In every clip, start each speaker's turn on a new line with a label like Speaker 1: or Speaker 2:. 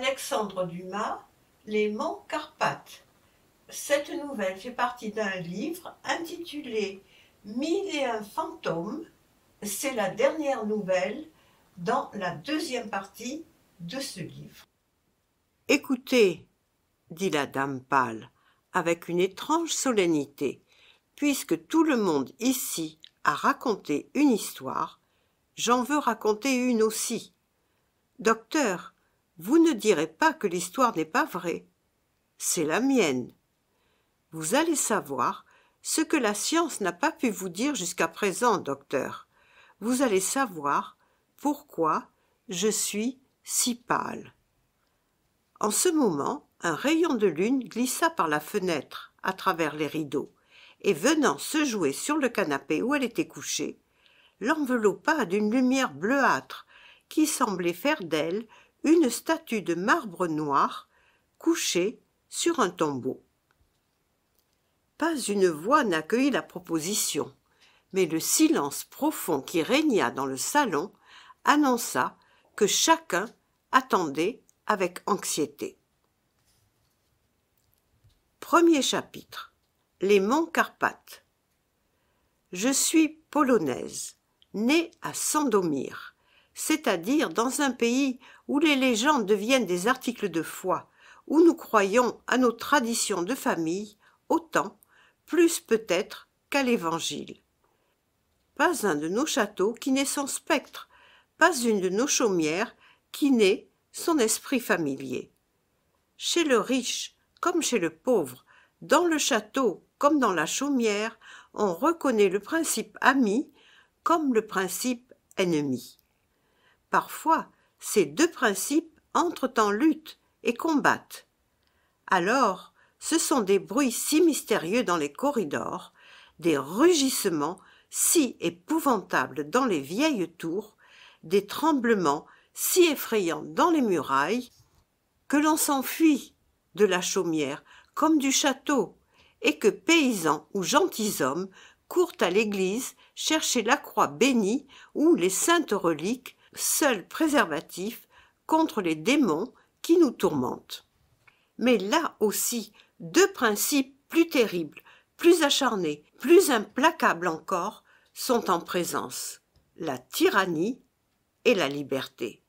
Speaker 1: Alexandre Dumas, Les Monts Carpates. Cette nouvelle fait partie d'un livre intitulé Mille et un fantômes. C'est la dernière nouvelle dans la deuxième partie de ce livre. Écoutez, dit la dame pâle, avec une étrange solennité, puisque tout le monde ici a raconté une histoire, j'en veux raconter une aussi. Docteur, vous ne direz pas que l'histoire n'est pas vraie. C'est la mienne. Vous allez savoir ce que la science n'a pas pu vous dire jusqu'à présent, docteur. Vous allez savoir pourquoi je suis si pâle. En ce moment, un rayon de lune glissa par la fenêtre, à travers les rideaux, et venant se jouer sur le canapé où elle était couchée, l'enveloppa d'une lumière bleuâtre qui semblait faire d'elle une statue de marbre noir couchée sur un tombeau. Pas une voix n'accueillit la proposition, mais le silence profond qui régna dans le salon annonça que chacun attendait avec anxiété. Premier chapitre. Les monts Carpates. Je suis polonaise, née à Sandomir, c'est-à-dire dans un pays où les légendes deviennent des articles de foi, où nous croyons à nos traditions de famille, autant, plus peut-être, qu'à l'Évangile. Pas un de nos châteaux qui n'est son spectre, pas une de nos chaumières qui n'ait son esprit familier. Chez le riche comme chez le pauvre, dans le château comme dans la chaumière, on reconnaît le principe ami comme le principe ennemi. Parfois, ces deux principes entrent en lutte et combattent. Alors, ce sont des bruits si mystérieux dans les corridors, des rugissements si épouvantables dans les vieilles tours, des tremblements si effrayants dans les murailles, que l'on s'enfuit de la chaumière comme du château, et que paysans ou gentilshommes courent à l'église chercher la croix bénie ou les saintes reliques seul préservatif contre les démons qui nous tourmentent. Mais là aussi, deux principes plus terribles, plus acharnés, plus implacables encore, sont en présence, la tyrannie et la liberté.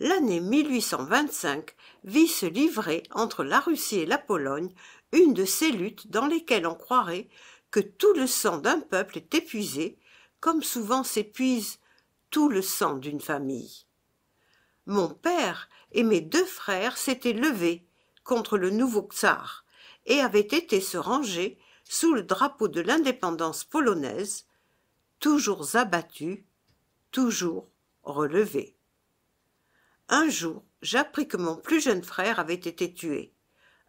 Speaker 1: L'année 1825 vit se livrer entre la Russie et la Pologne une de ces luttes dans lesquelles on croirait que tout le sang d'un peuple est épuisé, comme souvent s'épuise tout le sang d'une famille. Mon père et mes deux frères s'étaient levés contre le nouveau tsar et avaient été se ranger sous le drapeau de l'indépendance polonaise, toujours abattus, toujours relevés. Un jour, j'appris que mon plus jeune frère avait été tué.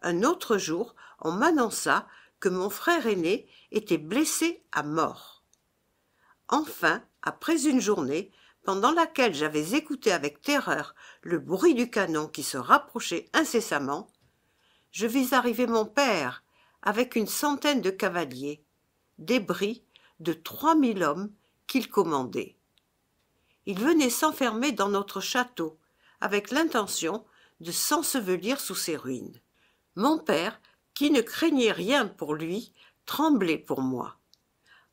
Speaker 1: Un autre jour, on m'annonça que mon frère aîné était blessé à mort. Enfin, après une journée pendant laquelle j'avais écouté avec terreur le bruit du canon qui se rapprochait incessamment je vis arriver mon père avec une centaine de cavaliers débris de trois mille hommes qu'il commandait il venait s'enfermer dans notre château avec l'intention de s'ensevelir sous ses ruines mon père qui ne craignait rien pour lui tremblait pour moi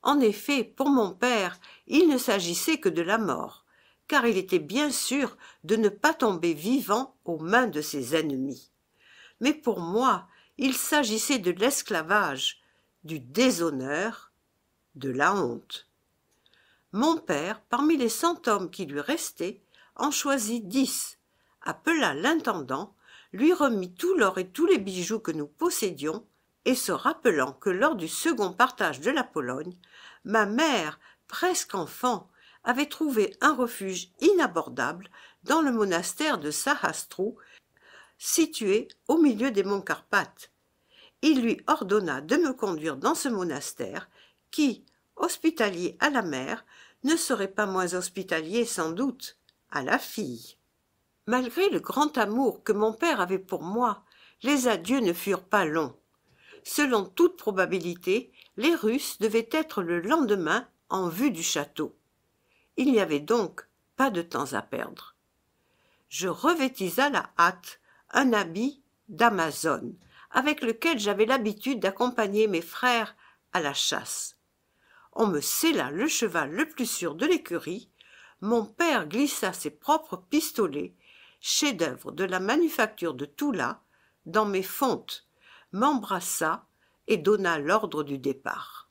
Speaker 1: en effet, pour mon père, il ne s'agissait que de la mort, car il était bien sûr de ne pas tomber vivant aux mains de ses ennemis. Mais pour moi, il s'agissait de l'esclavage, du déshonneur, de la honte. Mon père, parmi les cent hommes qui lui restaient, en choisit dix, appela l'intendant, lui remit tout l'or et tous les bijoux que nous possédions, et se rappelant que lors du second partage de la Pologne, ma mère, presque enfant, avait trouvé un refuge inabordable dans le monastère de Sahastru, situé au milieu des monts Carpates. Il lui ordonna de me conduire dans ce monastère qui, hospitalier à la mère, ne serait pas moins hospitalier sans doute à la fille. Malgré le grand amour que mon père avait pour moi, les adieux ne furent pas longs. Selon toute probabilité, les Russes devaient être le lendemain en vue du château. Il n'y avait donc pas de temps à perdre. Je revêtis à la hâte un habit d'Amazone, avec lequel j'avais l'habitude d'accompagner mes frères à la chasse. On me scella le cheval le plus sûr de l'écurie, mon père glissa ses propres pistolets, chef-d'œuvre de la manufacture de Toula, dans mes fontes, m'embrassa et donna l'ordre du départ.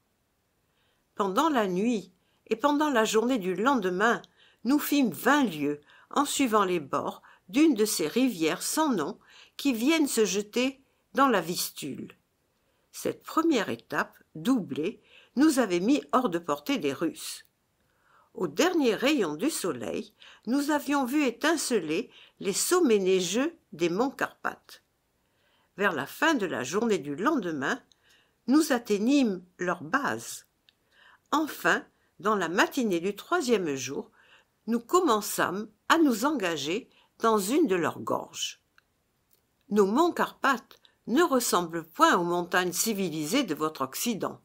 Speaker 1: Pendant la nuit et pendant la journée du lendemain, nous fîmes vingt lieues en suivant les bords d'une de ces rivières sans nom qui viennent se jeter dans la Vistule. Cette première étape, doublée, nous avait mis hors de portée des Russes. Au dernier rayon du soleil, nous avions vu étinceler les sommets neigeux des monts Carpates. Vers la fin de la journée du lendemain, nous atteignîmes leur base. Enfin, dans la matinée du troisième jour, nous commençâmes à nous engager dans une de leurs gorges. Nos monts Carpates ne ressemblent point aux montagnes civilisées de votre Occident.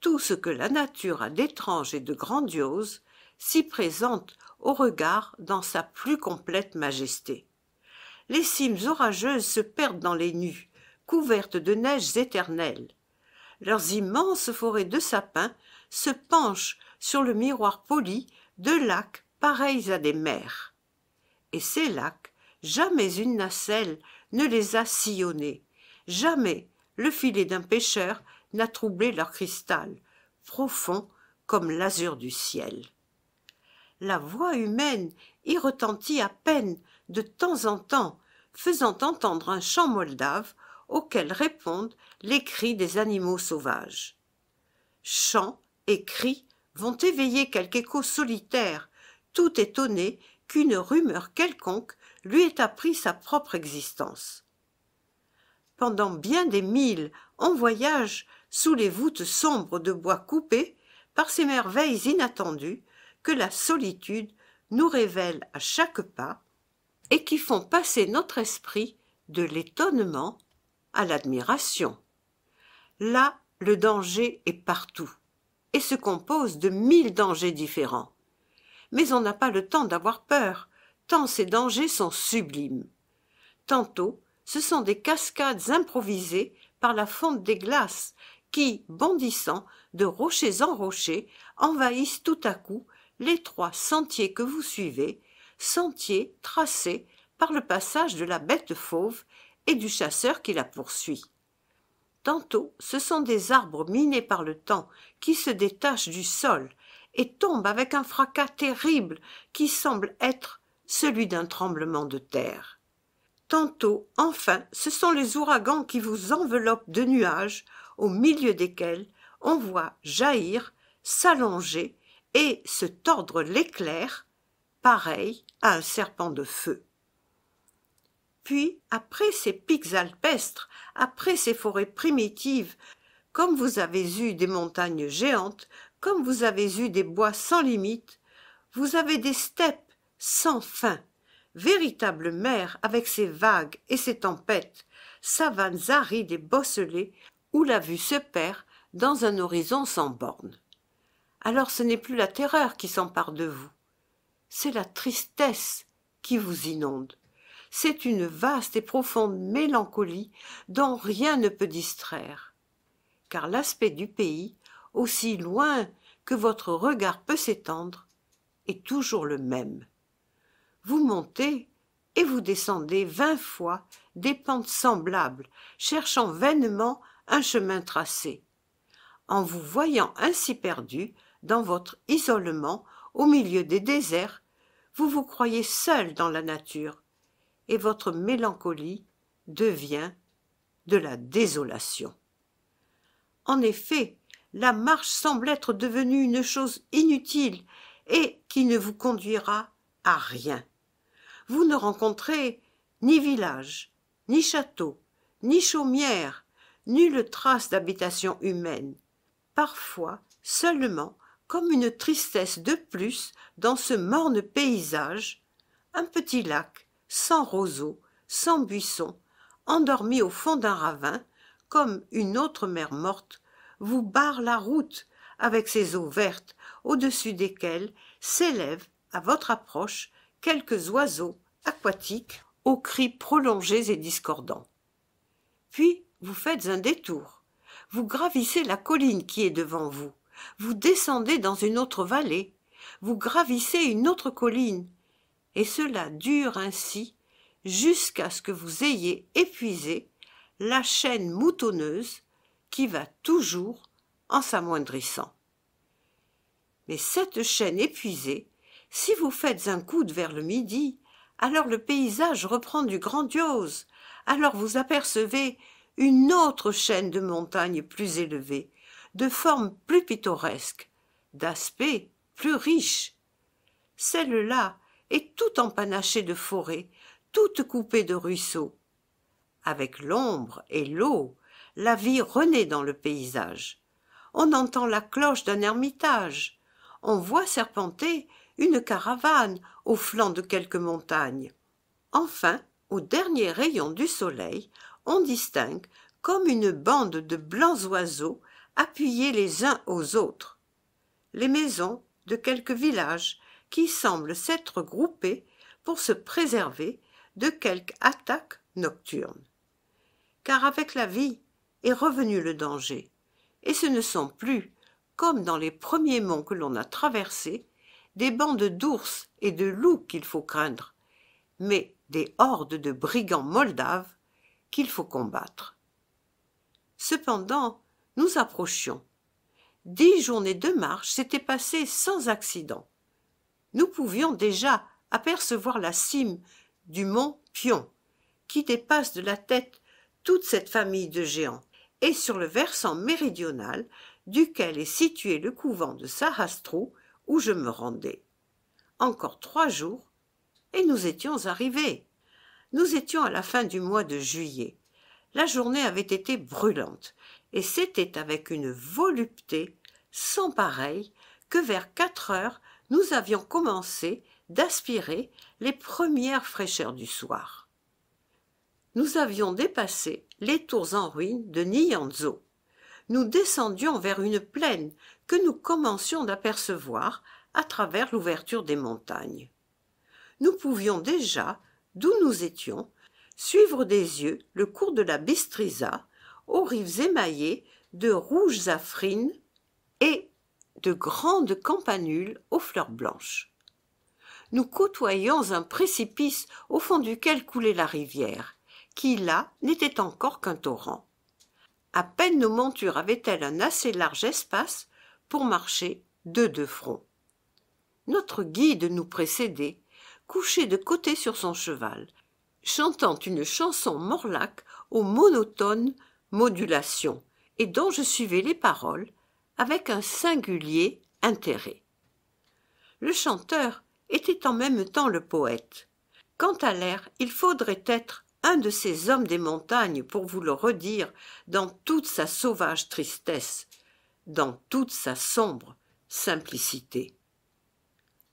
Speaker 1: Tout ce que la nature a d'étrange et de grandiose s'y présente au regard dans sa plus complète majesté. Les cimes orageuses se perdent dans les nues, couvertes de neiges éternelles leurs immenses forêts de sapins se penchent sur le miroir poli de lacs pareils à des mers et ces lacs jamais une nacelle ne les a sillonnés jamais le filet d'un pêcheur n'a troublé leur cristal profond comme l'azur du ciel la voix humaine y retentit à peine de temps en temps faisant entendre un chant moldave auquel répondent les cris des animaux sauvages. Chants et cris vont éveiller quelque écho solitaire, tout étonné qu'une rumeur quelconque lui ait appris sa propre existence. Pendant bien des milles, en voyage, sous les voûtes sombres de bois coupés, par ces merveilles inattendues que la solitude nous révèle à chaque pas et qui font passer notre esprit de l'étonnement à l'admiration. Là, le danger est partout et se compose de mille dangers différents. Mais on n'a pas le temps d'avoir peur, tant ces dangers sont sublimes. Tantôt, ce sont des cascades improvisées par la fonte des glaces qui, bondissant de rochers en rochers, envahissent tout à coup l'étroit sentier que vous suivez, sentier tracé par le passage de la bête fauve et du chasseur qui la poursuit tantôt ce sont des arbres minés par le temps qui se détachent du sol et tombent avec un fracas terrible qui semble être celui d'un tremblement de terre tantôt enfin ce sont les ouragans qui vous enveloppent de nuages au milieu desquels on voit jaillir s'allonger et se tordre l'éclair pareil à un serpent de feu puis, après ces pics alpestres, après ces forêts primitives, comme vous avez eu des montagnes géantes, comme vous avez eu des bois sans limite, vous avez des steppes sans fin, véritable mer avec ses vagues et ses tempêtes, savanes arides et bosselées, où la vue se perd dans un horizon sans bornes. Alors ce n'est plus la terreur qui s'empare de vous, c'est la tristesse qui vous inonde c'est une vaste et profonde mélancolie dont rien ne peut distraire car l'aspect du pays, aussi loin que votre regard peut s'étendre, est toujours le même. Vous montez et vous descendez vingt fois des pentes semblables, cherchant vainement un chemin tracé. En vous voyant ainsi perdu, dans votre isolement, au milieu des déserts, vous vous croyez seul dans la nature, et votre mélancolie devient de la désolation. En effet, la marche semble être devenue une chose inutile et qui ne vous conduira à rien. Vous ne rencontrez ni village, ni château, ni chaumière, nulle trace d'habitation humaine. Parfois seulement, comme une tristesse de plus dans ce morne paysage, un petit lac sans roseaux, sans buissons, endormie au fond d'un ravin, comme une autre mer morte, vous barre la route avec ses eaux vertes, au-dessus desquelles s'élèvent, à votre approche, quelques oiseaux aquatiques aux cris prolongés et discordants. Puis vous faites un détour. Vous gravissez la colline qui est devant vous. Vous descendez dans une autre vallée. Vous gravissez une autre colline et cela dure ainsi jusqu'à ce que vous ayez épuisé la chaîne moutonneuse qui va toujours en s'amoindrissant. Mais cette chaîne épuisée, si vous faites un coude vers le midi, alors le paysage reprend du grandiose, alors vous apercevez une autre chaîne de montagnes plus élevée, de forme plus pittoresque, d'aspect plus riche. Celle-là et tout empanaché de forêts toute coupée de ruisseaux avec l'ombre et l'eau la vie renaît dans le paysage on entend la cloche d'un ermitage on voit serpenter une caravane au flanc de quelques montagnes. enfin au dernier rayon du soleil on distingue comme une bande de blancs oiseaux appuyés les uns aux autres les maisons de quelques villages qui semblent s'être groupés pour se préserver de quelque attaque nocturne. Car avec la vie est revenu le danger, et ce ne sont plus, comme dans les premiers monts que l'on a traversés, des bandes d'ours et de loups qu'il faut craindre, mais des hordes de brigands moldaves qu'il faut combattre. Cependant, nous approchions. Dix journées de marche s'étaient passées sans accident nous pouvions déjà apercevoir la cime du mont Pion, qui dépasse de la tête toute cette famille de géants, et sur le versant méridional duquel est situé le couvent de Sahastro, où je me rendais. Encore trois jours, et nous étions arrivés. Nous étions à la fin du mois de juillet. La journée avait été brûlante, et c'était avec une volupté sans pareille que vers quatre heures nous avions commencé d'aspirer les premières fraîcheurs du soir. Nous avions dépassé les tours en ruine de Nianzo. Nous descendions vers une plaine que nous commencions d'apercevoir à travers l'ouverture des montagnes. Nous pouvions déjà, d'où nous étions, suivre des yeux le cours de la Bistriza aux rives émaillées de rouges afrines et de grandes campanules aux fleurs blanches. Nous côtoyions un précipice au fond duquel coulait la rivière, qui là n'était encore qu'un torrent. À peine nos montures avaient-elles un assez large espace pour marcher deux de front. Notre guide nous précédait, couché de côté sur son cheval, chantant une chanson morlaque aux monotones modulations, et dont je suivais les paroles, avec un singulier intérêt. Le chanteur était en même temps le poète. Quant à l'air, il faudrait être un de ces hommes des montagnes pour vous le redire dans toute sa sauvage tristesse, dans toute sa sombre simplicité.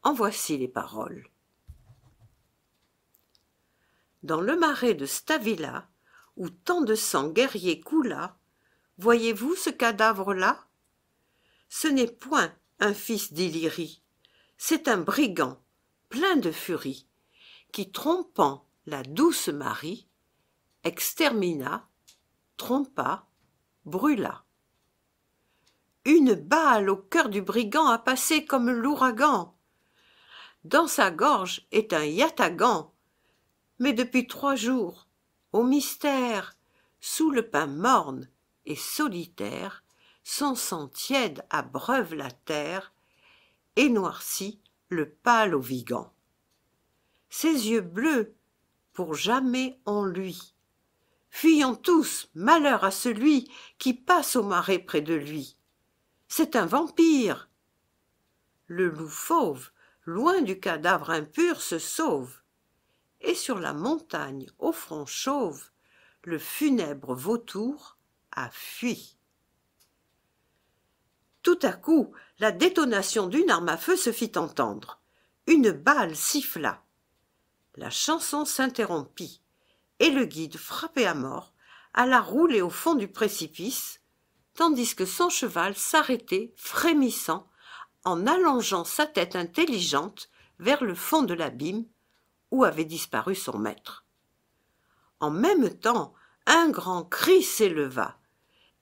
Speaker 1: En voici les paroles. Dans le marais de Stavila, où tant de sang guerrier coula, voyez-vous ce cadavre-là ce n'est point un fils d'Illyrie, c'est un brigand, plein de furie, qui trompant la douce Marie, extermina, trompa, brûla. Une balle au cœur du brigand a passé comme l'ouragan. Dans sa gorge est un yatagan, mais depuis trois jours, au mystère, sous le pain morne et solitaire, son sang tiède abreuve la terre et noircit le pâle au Vigan. Ses yeux bleus, pour jamais en lui. Fuyons tous, malheur à celui qui passe au marais près de lui. C'est un vampire. Le loup fauve, loin du cadavre impur, se sauve. Et sur la montagne, au front chauve, le funèbre vautour a fui tout à coup la détonation d'une arme à feu se fit entendre une balle siffla la chanson s'interrompit et le guide frappé à mort alla rouler au fond du précipice tandis que son cheval s'arrêtait frémissant en allongeant sa tête intelligente vers le fond de l'abîme où avait disparu son maître en même temps un grand cri s'éleva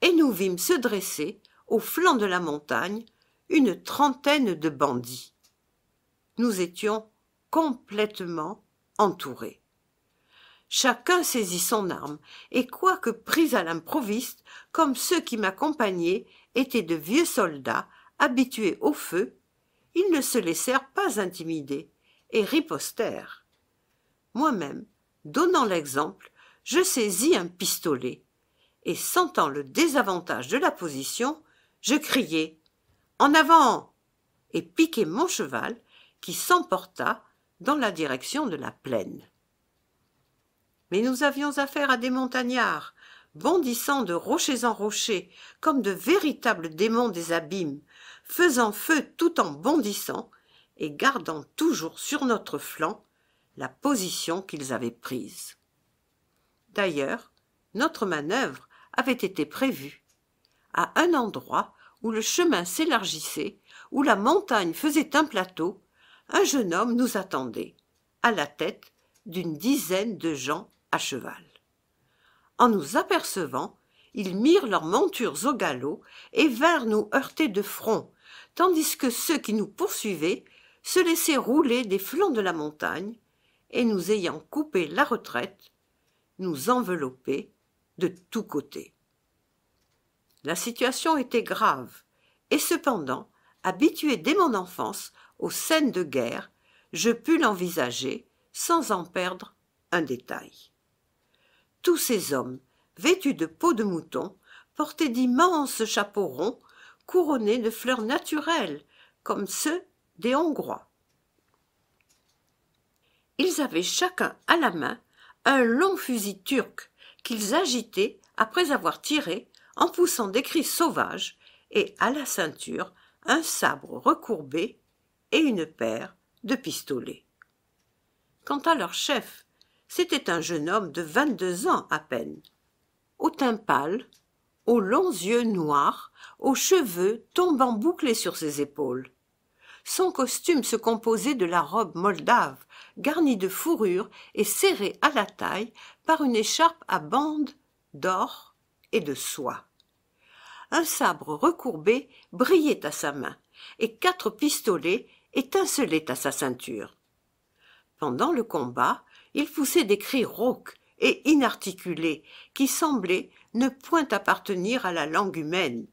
Speaker 1: et nous vîmes se dresser au flanc de la montagne, une trentaine de bandits. Nous étions complètement entourés. Chacun saisit son arme, et quoique pris à l'improviste, comme ceux qui m'accompagnaient étaient de vieux soldats habitués au feu, ils ne se laissèrent pas intimider et ripostèrent. Moi-même, donnant l'exemple, je saisis un pistolet et sentant le désavantage de la position, je criai En avant et piquai mon cheval qui s'emporta dans la direction de la plaine. Mais nous avions affaire à des montagnards, bondissant de rochers en rochers, comme de véritables démons des abîmes, faisant feu tout en bondissant, et gardant toujours sur notre flanc la position qu'ils avaient prise. D'ailleurs, notre manœuvre avait été prévue à un endroit où le chemin s'élargissait, où la montagne faisait un plateau, un jeune homme nous attendait, à la tête d'une dizaine de gens à cheval. En nous apercevant, ils mirent leurs montures au galop et vinrent nous heurter de front, tandis que ceux qui nous poursuivaient se laissaient rouler des flancs de la montagne et nous ayant coupé la retraite, nous enveloppaient de tous côtés. La situation était grave, et cependant, habitué dès mon enfance aux scènes de guerre, je pus l'envisager sans en perdre un détail. Tous ces hommes, vêtus de peaux de mouton, portaient d'immenses chapeaux ronds couronnés de fleurs naturelles, comme ceux des Hongrois. Ils avaient chacun à la main un long fusil turc qu'ils agitaient après avoir tiré en poussant des cris sauvages et à la ceinture un sabre recourbé et une paire de pistolets. Quant à leur chef, c'était un jeune homme de vingt-deux ans à peine, au teint pâle, aux longs yeux noirs, aux cheveux tombant bouclés sur ses épaules. Son costume se composait de la robe moldave, garnie de fourrure et serrée à la taille par une écharpe à bandes d'or et de soie. Un sabre recourbé brillait à sa main, et quatre pistolets étincelaient à sa ceinture. Pendant le combat, il poussait des cris rauques et inarticulés qui semblaient ne point appartenir à la langue humaine,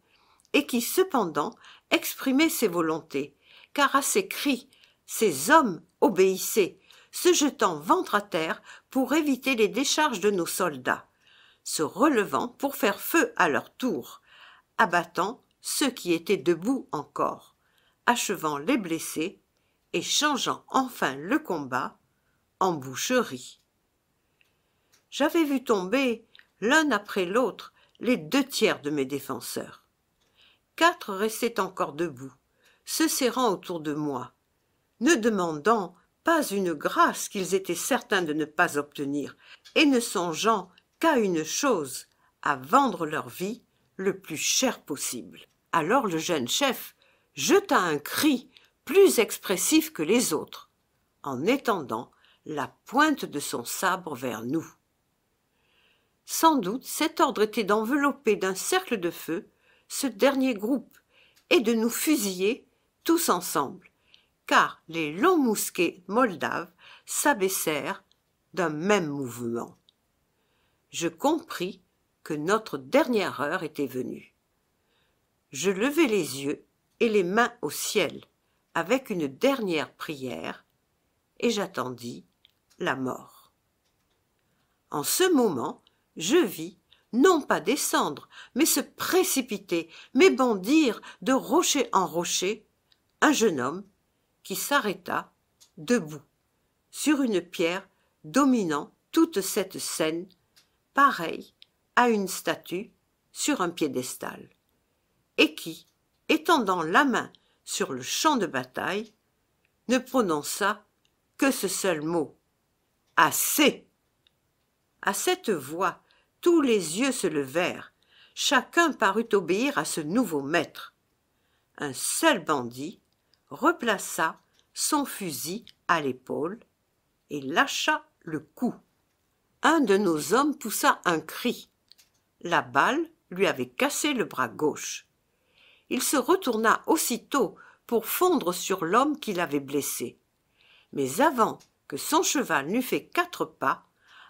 Speaker 1: et qui cependant exprimaient ses volontés, car à ces cris, ces hommes obéissaient, se jetant ventre à terre pour éviter les décharges de nos soldats se relevant pour faire feu à leur tour, abattant ceux qui étaient debout encore, achevant les blessés et changeant enfin le combat en boucherie. J'avais vu tomber, l'un après l'autre, les deux tiers de mes défenseurs. Quatre restaient encore debout, se serrant autour de moi, ne demandant pas une grâce qu'ils étaient certains de ne pas obtenir, et ne songeant qu'à une chose, à vendre leur vie le plus cher possible. Alors le jeune chef jeta un cri plus expressif que les autres, en étendant la pointe de son sabre vers nous. Sans doute cet ordre était d'envelopper d'un cercle de feu ce dernier groupe et de nous fusiller tous ensemble, car les longs mousquets moldaves s'abaissèrent d'un même mouvement je compris que notre dernière heure était venue. Je levai les yeux et les mains au ciel avec une dernière prière et j'attendis la mort. En ce moment, je vis, non pas descendre, mais se précipiter, mais bondir de rocher en rocher, un jeune homme qui s'arrêta, debout, sur une pierre dominant toute cette scène pareil à une statue sur un piédestal, et qui, étendant la main sur le champ de bataille, ne prononça que ce seul mot Assez. À cette voix, tous les yeux se levèrent, chacun parut obéir à ce nouveau maître. Un seul bandit replaça son fusil à l'épaule et lâcha le coup un de nos hommes poussa un cri. La balle lui avait cassé le bras gauche. Il se retourna aussitôt pour fondre sur l'homme qui l'avait blessé. Mais avant que son cheval n'eût fait quatre pas,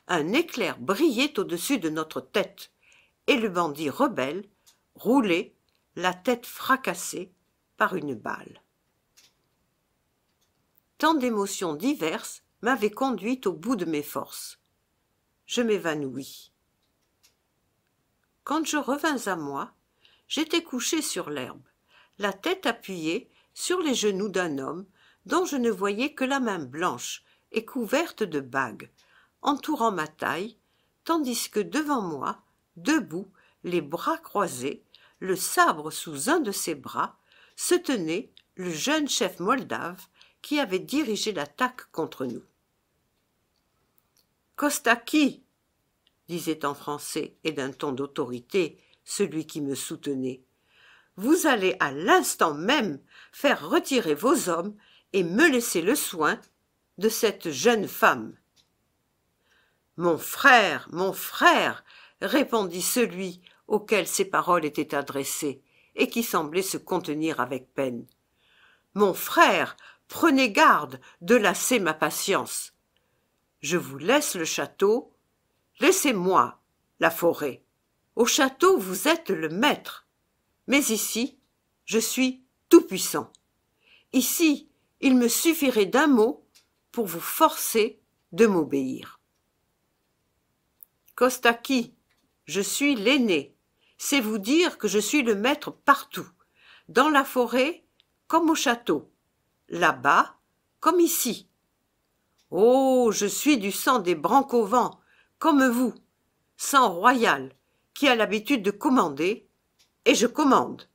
Speaker 1: un éclair brillait au-dessus de notre tête, et le bandit rebelle roulait, la tête fracassée, par une balle. Tant d'émotions diverses m'avaient conduite au bout de mes forces je m'évanouis. Quand je revins à moi, j'étais couché sur l'herbe, la tête appuyée sur les genoux d'un homme dont je ne voyais que la main blanche et couverte de bagues, entourant ma taille, tandis que devant moi, debout, les bras croisés, le sabre sous un de ses bras, se tenait le jeune chef moldave qui avait dirigé l'attaque contre nous. Costa disait en français et d'un ton d'autorité celui qui me soutenait. Vous allez à l'instant même faire retirer vos hommes et me laisser le soin de cette jeune femme. Mon frère, mon frère, répondit celui auquel ces paroles étaient adressées, et qui semblait se contenir avec peine. Mon frère, prenez garde de lasser ma patience. Je vous laisse le château, laissez-moi la forêt. Au château, vous êtes le maître. Mais ici, je suis tout-puissant. Ici, il me suffirait d'un mot pour vous forcer de m'obéir. Kostaki, je suis l'aîné. C'est vous dire que je suis le maître partout, dans la forêt comme au château, là-bas comme ici. Oh. Je suis du sang des Brancovents, comme vous, sang royal, qui a l'habitude de commander, et je commande.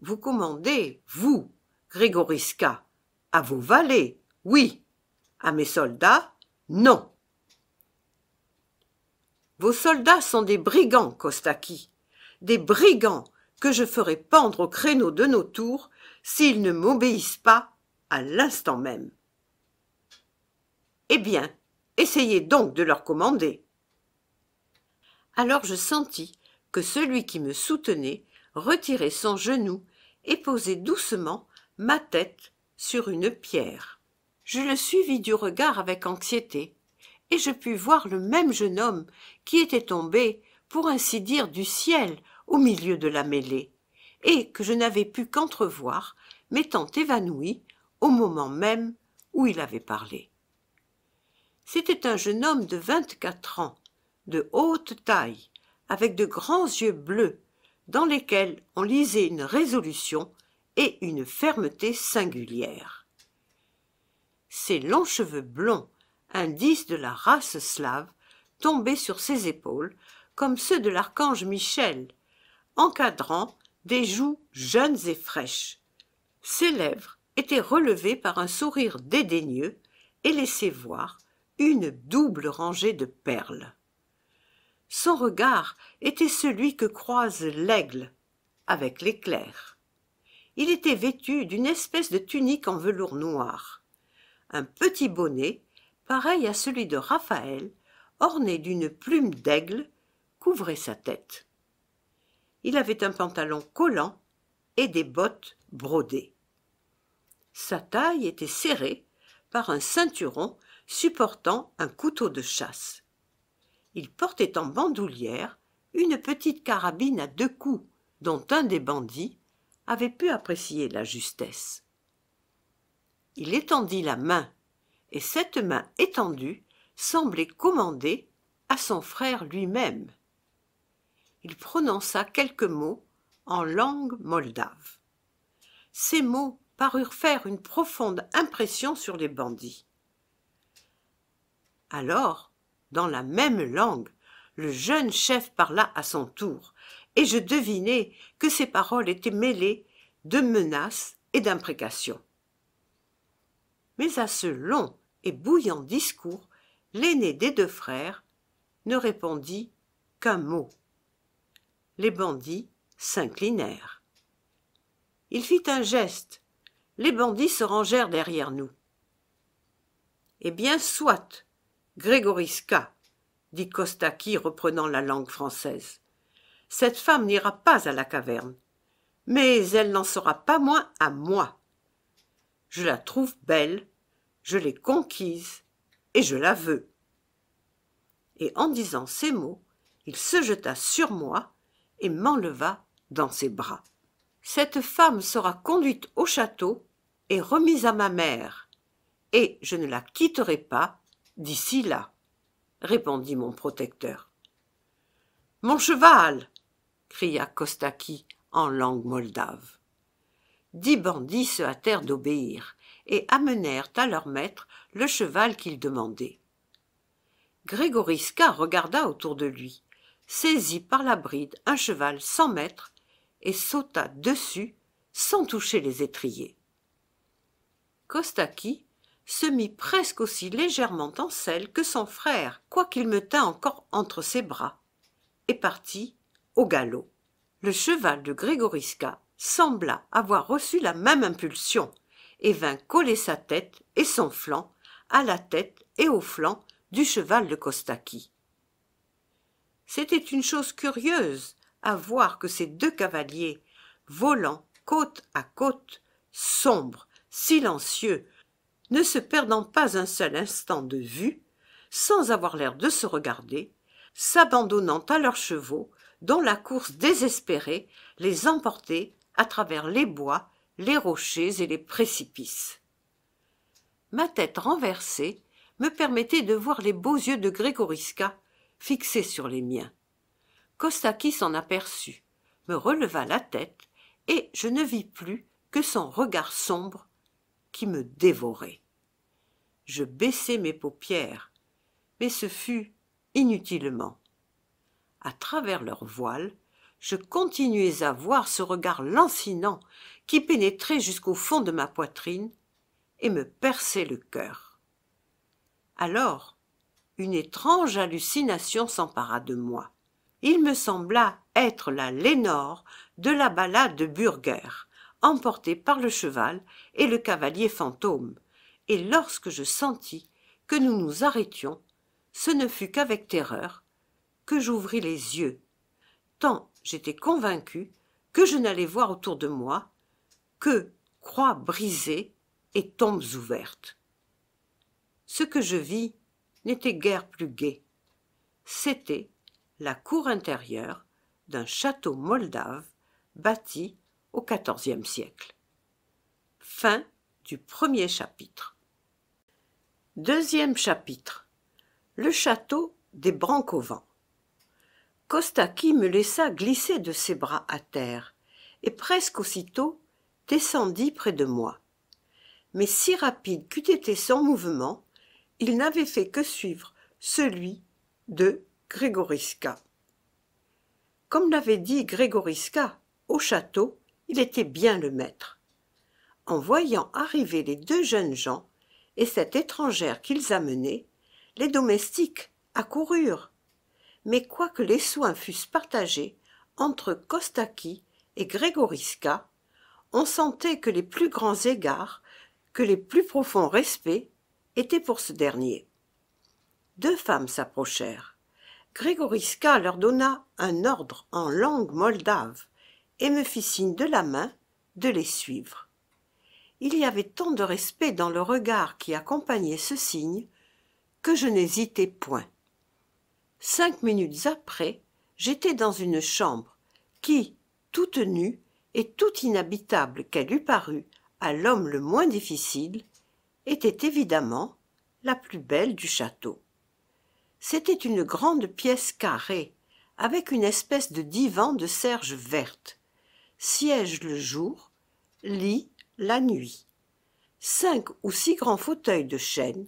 Speaker 1: Vous commandez, vous, Grigoriska, à vos valets, oui, à mes soldats, non. Vos soldats sont des brigands, Kostaki, des brigands que je ferai pendre au créneau de nos tours s'ils ne m'obéissent pas à l'instant même. Eh bien, essayez donc de leur commander. Alors je sentis que celui qui me soutenait retirait son genou et posait doucement ma tête sur une pierre. Je le suivis du regard avec anxiété, et je pus voir le même jeune homme qui était tombé, pour ainsi dire, du ciel au milieu de la mêlée, et que je n'avais pu qu'entrevoir, m'étant évanoui au moment même où il avait parlé. C'était un jeune homme de vingt-quatre ans, de haute taille, avec de grands yeux bleus, dans lesquels on lisait une résolution et une fermeté singulière. Ses longs cheveux blonds, indice de la race slave, tombaient sur ses épaules, comme ceux de l'archange Michel, encadrant des joues jeunes et fraîches. Ses lèvres était relevé par un sourire dédaigneux et laissait voir une double rangée de perles. Son regard était celui que croise l'aigle avec l'éclair. Il était vêtu d'une espèce de tunique en velours noir, un petit bonnet, pareil à celui de Raphaël, orné d'une plume d'aigle, couvrait sa tête. Il avait un pantalon collant et des bottes brodées. Sa taille était serrée par un ceinturon supportant un couteau de chasse. Il portait en bandoulière une petite carabine à deux coups dont un des bandits avait pu apprécier la justesse. Il étendit la main, et cette main étendue semblait commander à son frère lui-même. Il prononça quelques mots en langue moldave. Ces mots parurent faire une profonde impression sur les bandits. Alors, dans la même langue, le jeune chef parla à son tour, et je devinai que ses paroles étaient mêlées de menaces et d'imprécations. Mais à ce long et bouillant discours, l'aîné des deux frères ne répondit qu'un mot. Les bandits s'inclinèrent. Il fit un geste les bandits se rangèrent derrière nous. Eh bien, soit, Grégoriska, dit Kostaki, reprenant la langue française. Cette femme n'ira pas à la caverne, mais elle n'en sera pas moins à moi. Je la trouve belle, je l'ai conquise, et je la veux. Et en disant ces mots, il se jeta sur moi et m'enleva dans ses bras. Cette femme sera conduite au château « et remise à ma mère, et je ne la quitterai pas d'ici là, répondit mon protecteur. Mon cheval. cria Kostaki en langue moldave. Dix bandits se hâtèrent d'obéir, et amenèrent à leur maître le cheval qu'ils demandaient. Grégoriska regarda autour de lui, saisit par la bride un cheval sans maître, et sauta dessus sans toucher les étriers. Kostaki se mit presque aussi légèrement en selle que son frère, quoiqu'il me tînt encore entre ses bras, et partit au galop. Le cheval de Grégoriska sembla avoir reçu la même impulsion, et vint coller sa tête et son flanc à la tête et au flanc du cheval de Kostaki. C'était une chose curieuse à voir que ces deux cavaliers, volant côte à côte, sombres, silencieux ne se perdant pas un seul instant de vue sans avoir l'air de se regarder s'abandonnant à leurs chevaux dont la course désespérée les emportait à travers les bois les rochers et les précipices ma tête renversée me permettait de voir les beaux yeux de Grégorisca fixés sur les miens. Kostaki s'en aperçut, me releva la tête, et je ne vis plus que son regard sombre qui me dévorait. Je baissai mes paupières, mais ce fut inutilement. À travers leur voile, je continuais à voir ce regard lancinant qui pénétrait jusqu'au fond de ma poitrine et me perçait le cœur. Alors, une étrange hallucination s'empara de moi. Il me sembla être la Lénore de la balade de Burger, emporté par le cheval et le cavalier fantôme, et lorsque je sentis que nous nous arrêtions, ce ne fut qu'avec terreur que j'ouvris les yeux, tant j'étais convaincu que je n'allais voir autour de moi que croix brisées et tombes ouvertes. Ce que je vis n'était guère plus gai. C'était la cour intérieure d'un château moldave bâti au XIVe siècle. Fin du premier chapitre. Deuxième chapitre. Le château des Brancovents. Kostaki me laissa glisser de ses bras à terre, et presque aussitôt descendit près de moi. Mais si rapide qu'eût été son mouvement, il n'avait fait que suivre celui de Grégoriska. Comme l'avait dit Grégoriska, au château, il était bien le maître. En voyant arriver les deux jeunes gens et cette étrangère qu'ils amenaient, les domestiques accoururent. Mais quoique les soins fussent partagés entre Kostaki et Grégoriska, on sentait que les plus grands égards, que les plus profonds respects étaient pour ce dernier. Deux femmes s'approchèrent. Grégoriska leur donna un ordre en langue moldave et me fit signe de la main de les suivre. Il y avait tant de respect dans le regard qui accompagnait ce signe que je n'hésitai point. Cinq minutes après, j'étais dans une chambre qui, toute nue et tout inhabitable qu'elle eût paru à l'homme le moins difficile, était évidemment la plus belle du château. C'était une grande pièce carrée, avec une espèce de divan de serge verte, siège le jour, lit la nuit. Cinq ou six grands fauteuils de chêne,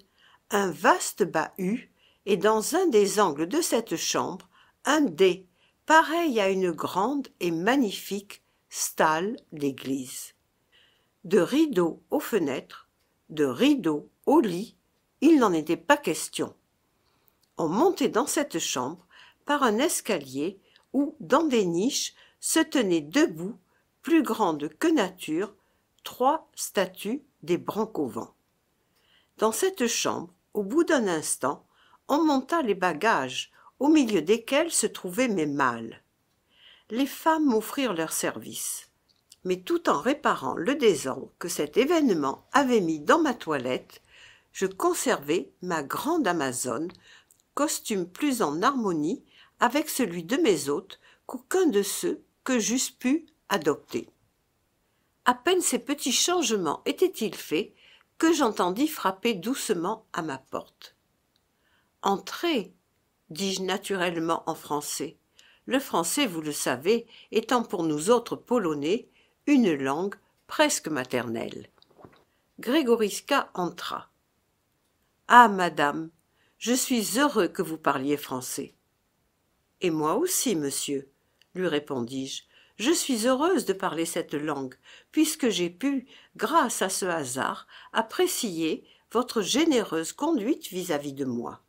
Speaker 1: un vaste bahut, et dans un des angles de cette chambre, un dé, pareil à une grande et magnifique stalle d'église. De rideaux aux fenêtres, de rideaux au lit, il n'en était pas question. On montait dans cette chambre par un escalier où, dans des niches, se tenaient debout, plus grandes que nature, trois statues des Brancovents. Dans cette chambre, au bout d'un instant, on monta les bagages, au milieu desquels se trouvaient mes mâles. Les femmes m'offrirent leur service. Mais tout en réparant le désordre que cet événement avait mis dans ma toilette, je conservai ma grande amazone, costume plus en harmonie avec celui de mes hôtes qu'aucun de ceux que j'eusse pu adopter. À peine ces petits changements étaient-ils faits que j'entendis frapper doucement à ma porte. Entrez, dis-je naturellement en français. Le français, vous le savez, étant pour nous autres Polonais une langue presque maternelle. Grégoriska entra. Ah, madame, je suis heureux que vous parliez français. Et moi aussi, monsieur, lui répondis-je je suis heureuse de parler cette langue puisque j'ai pu grâce à ce hasard apprécier votre généreuse conduite vis-à-vis de moi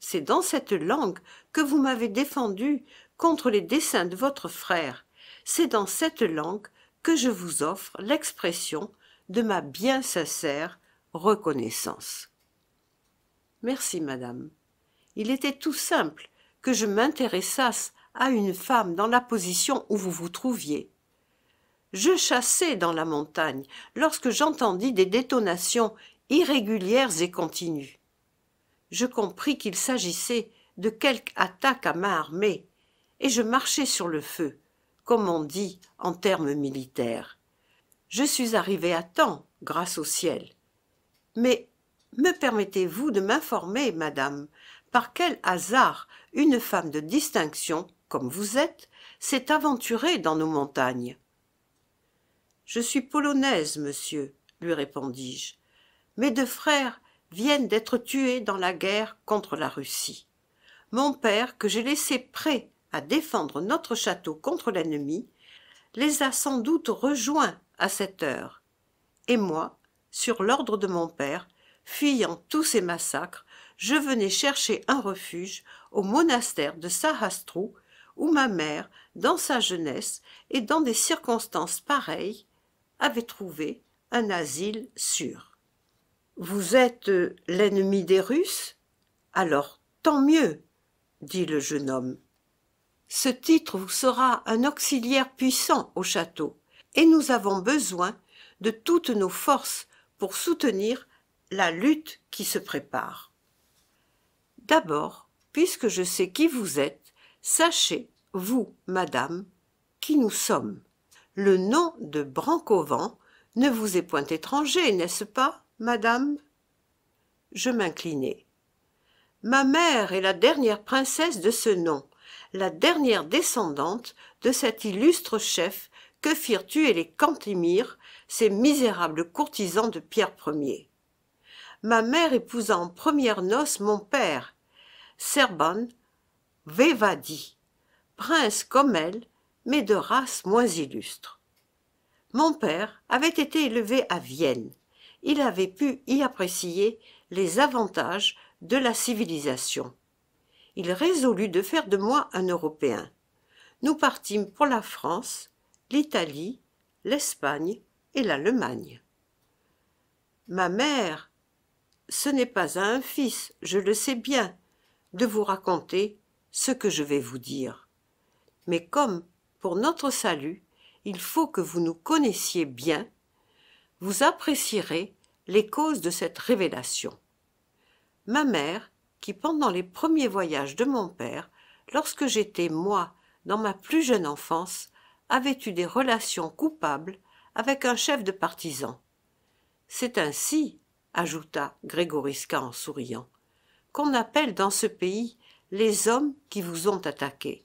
Speaker 1: c'est dans cette langue que vous m'avez défendu contre les desseins de votre frère c'est dans cette langue que je vous offre l'expression de ma bien sincère reconnaissance merci madame il était tout simple que je m'intéressasse à une femme dans la position où vous vous trouviez. Je chassais dans la montagne lorsque j'entendis des détonations irrégulières et continues. Je compris qu'il s'agissait de quelque attaque à ma armée, et je marchais sur le feu, comme on dit en termes militaires. Je suis arrivé à temps, grâce au ciel. Mais me permettez-vous de m'informer, madame, par quel hasard une femme de distinction comme vous êtes, s'est aventuré dans nos montagnes. Je suis polonaise, monsieur, lui répondis-je. Mes deux frères viennent d'être tués dans la guerre contre la Russie. Mon père, que j'ai laissé prêt à défendre notre château contre l'ennemi, les a sans doute rejoints à cette heure. Et moi, sur l'ordre de mon père, fuyant tous ces massacres, je venais chercher un refuge au monastère de Sahastrou, où ma mère, dans sa jeunesse et dans des circonstances pareilles, avait trouvé un asile sûr. Vous êtes euh, l'ennemi des Russes Alors tant mieux, dit le jeune homme. Ce titre vous sera un auxiliaire puissant au château, et nous avons besoin de toutes nos forces pour soutenir la lutte qui se prépare. D'abord, puisque je sais qui vous êtes, Sachez, vous, madame, qui nous sommes. Le nom de Brancovent ne vous est point étranger, n'est-ce pas, madame Je m'inclinai. Ma mère est la dernière princesse de ce nom, la dernière descendante de cet illustre chef que firent tuer les Cantémires, ces misérables courtisans de Pierre Ier. Ma mère épousa en premières noces mon père, Serban, Vévadi, prince comme elle, mais de race moins illustre. Mon père avait été élevé à Vienne. Il avait pu y apprécier les avantages de la civilisation. Il résolut de faire de moi un Européen. Nous partîmes pour la France, l'Italie, l'Espagne et l'Allemagne. Ma mère, ce n'est pas à un fils, je le sais bien, de vous raconter ce que je vais vous dire. Mais comme, pour notre salut, il faut que vous nous connaissiez bien, vous apprécierez les causes de cette révélation. Ma mère, qui pendant les premiers voyages de mon père, lorsque j'étais, moi, dans ma plus jeune enfance, avait eu des relations coupables avec un chef de partisan. C'est ainsi, ajouta Grégoriska en souriant, qu'on appelle dans ce pays les hommes qui vous ont attaqué.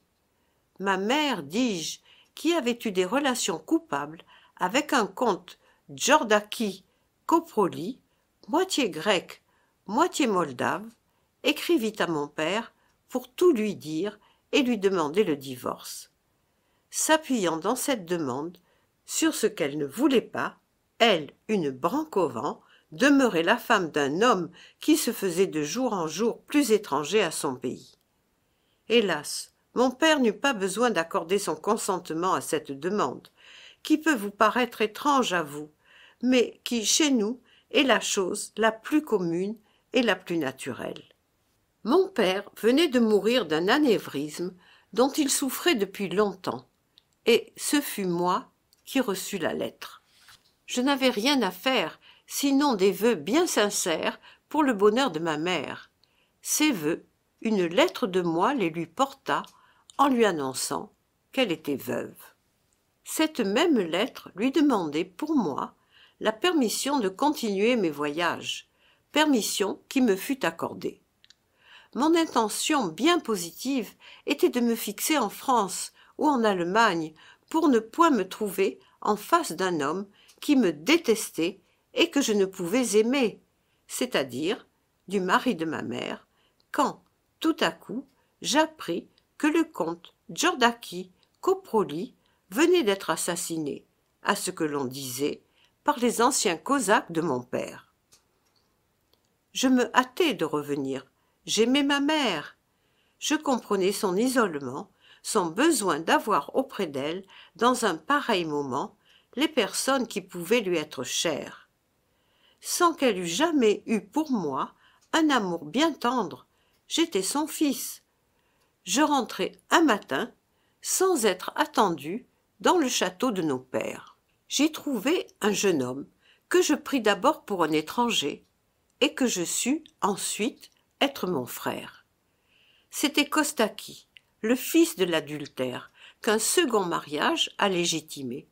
Speaker 1: Ma mère, dis-je, qui avait eu des relations coupables avec un comte Giordaki Coproli, moitié grec, moitié moldave, écrivit à mon père pour tout lui dire et lui demander le divorce. S'appuyant dans cette demande sur ce qu'elle ne voulait pas, elle, une Brancovan, demeurait la femme d'un homme qui se faisait de jour en jour plus étranger à son pays hélas mon père n'eut pas besoin d'accorder son consentement à cette demande qui peut vous paraître étrange à vous mais qui chez nous est la chose la plus commune et la plus naturelle mon père venait de mourir d'un anévrisme dont il souffrait depuis longtemps et ce fut moi qui reçus la lettre je n'avais rien à faire sinon des vœux bien sincères pour le bonheur de ma mère ces vœux une lettre de moi les lui porta en lui annonçant qu'elle était veuve. Cette même lettre lui demandait pour moi la permission de continuer mes voyages, permission qui me fut accordée. Mon intention bien positive était de me fixer en France ou en Allemagne pour ne point me trouver en face d'un homme qui me détestait et que je ne pouvais aimer, c'est-à-dire du mari de ma mère, quand, tout à coup, j'appris que le comte Giordaki Coproli venait d'être assassiné, à ce que l'on disait, par les anciens cosaques de mon père. Je me hâtais de revenir. J'aimais ma mère. Je comprenais son isolement, son besoin d'avoir auprès d'elle, dans un pareil moment, les personnes qui pouvaient lui être chères. Sans qu'elle eût jamais eu pour moi un amour bien tendre, j'étais son fils. Je rentrais un matin, sans être attendu, dans le château de nos pères. J'y trouvai un jeune homme que je pris d'abord pour un étranger et que je sus ensuite être mon frère. C'était Kostaki, le fils de l'adultère, qu'un second mariage a légitimé.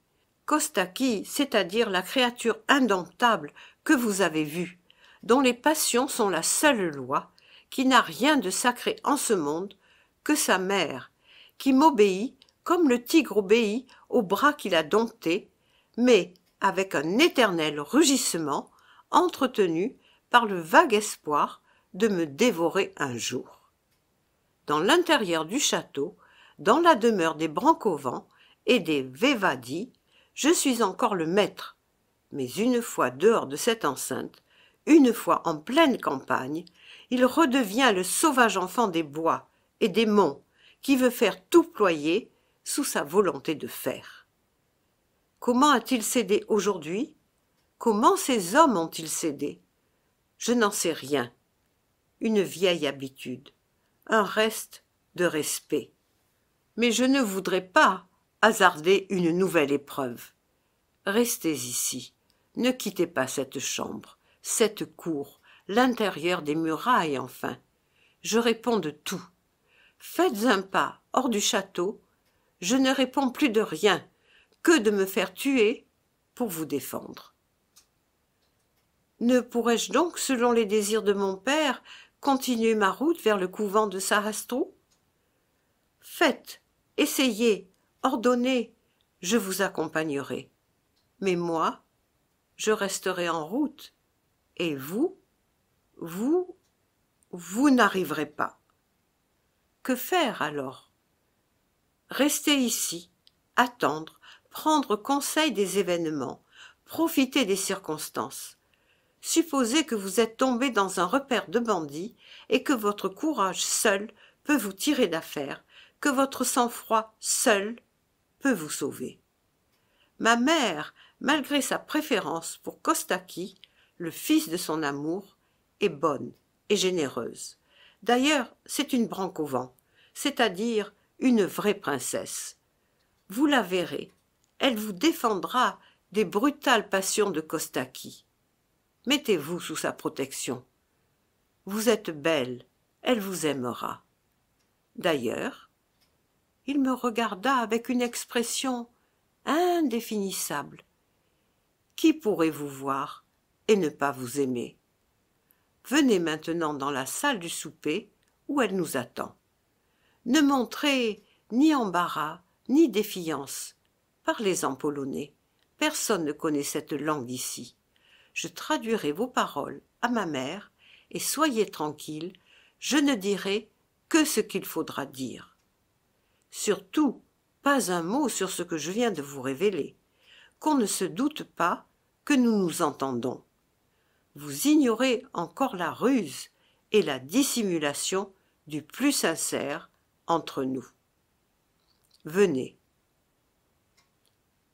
Speaker 1: Kostaki, c'est-à-dire la créature indomptable que vous avez vue, dont les passions sont la seule loi, qui n'a rien de sacré en ce monde que sa mère, qui m'obéit comme le tigre obéit au bras qu'il a dompté, mais avec un éternel rugissement entretenu par le vague espoir de me dévorer un jour. Dans l'intérieur du château, dans la demeure des Brancovans et des Vévadis, je suis encore le maître. Mais une fois dehors de cette enceinte, une fois en pleine campagne, il redevient le sauvage enfant des bois et des monts qui veut faire tout ployer sous sa volonté de fer. Comment a-t-il cédé aujourd'hui Comment ces hommes ont-ils cédé Je n'en sais rien. Une vieille habitude, un reste de respect. Mais je ne voudrais pas hasarder une nouvelle épreuve. Restez ici, ne quittez pas cette chambre, cette cour, l'intérieur des murailles enfin. Je réponds de tout. Faites un pas hors du château, je ne réponds plus de rien que de me faire tuer pour vous défendre. Ne pourrais-je donc, selon les désirs de mon père, continuer ma route vers le couvent de Sarastro Faites, essayez, ordonnez, je vous accompagnerai. Mais moi, je resterai en route, et vous, vous, vous n'arriverez pas. Que faire alors Rester ici, attendre, prendre conseil des événements, profiter des circonstances. Supposez que vous êtes tombé dans un repère de bandits et que votre courage seul peut vous tirer d'affaire, que votre sang-froid seul peut vous sauver. Ma mère, malgré sa préférence pour Kostaki, le fils de son amour, est bonne et généreuse. D'ailleurs, c'est une branque au vent, c'est-à-dire une vraie princesse. Vous la verrez, elle vous défendra des brutales passions de Kostaki. Mettez-vous sous sa protection. Vous êtes belle, elle vous aimera. D'ailleurs, il me regarda avec une expression indéfinissable. Qui pourrait vous voir et ne pas vous aimer venez maintenant dans la salle du souper où elle nous attend. Ne montrez ni embarras, ni défiance. Parlez en polonais. Personne ne connaît cette langue ici. Je traduirai vos paroles à ma mère et soyez tranquille, je ne dirai que ce qu'il faudra dire. Surtout, pas un mot sur ce que je viens de vous révéler. Qu'on ne se doute pas que nous nous entendons vous ignorez encore la ruse et la dissimulation du plus sincère entre nous. Venez.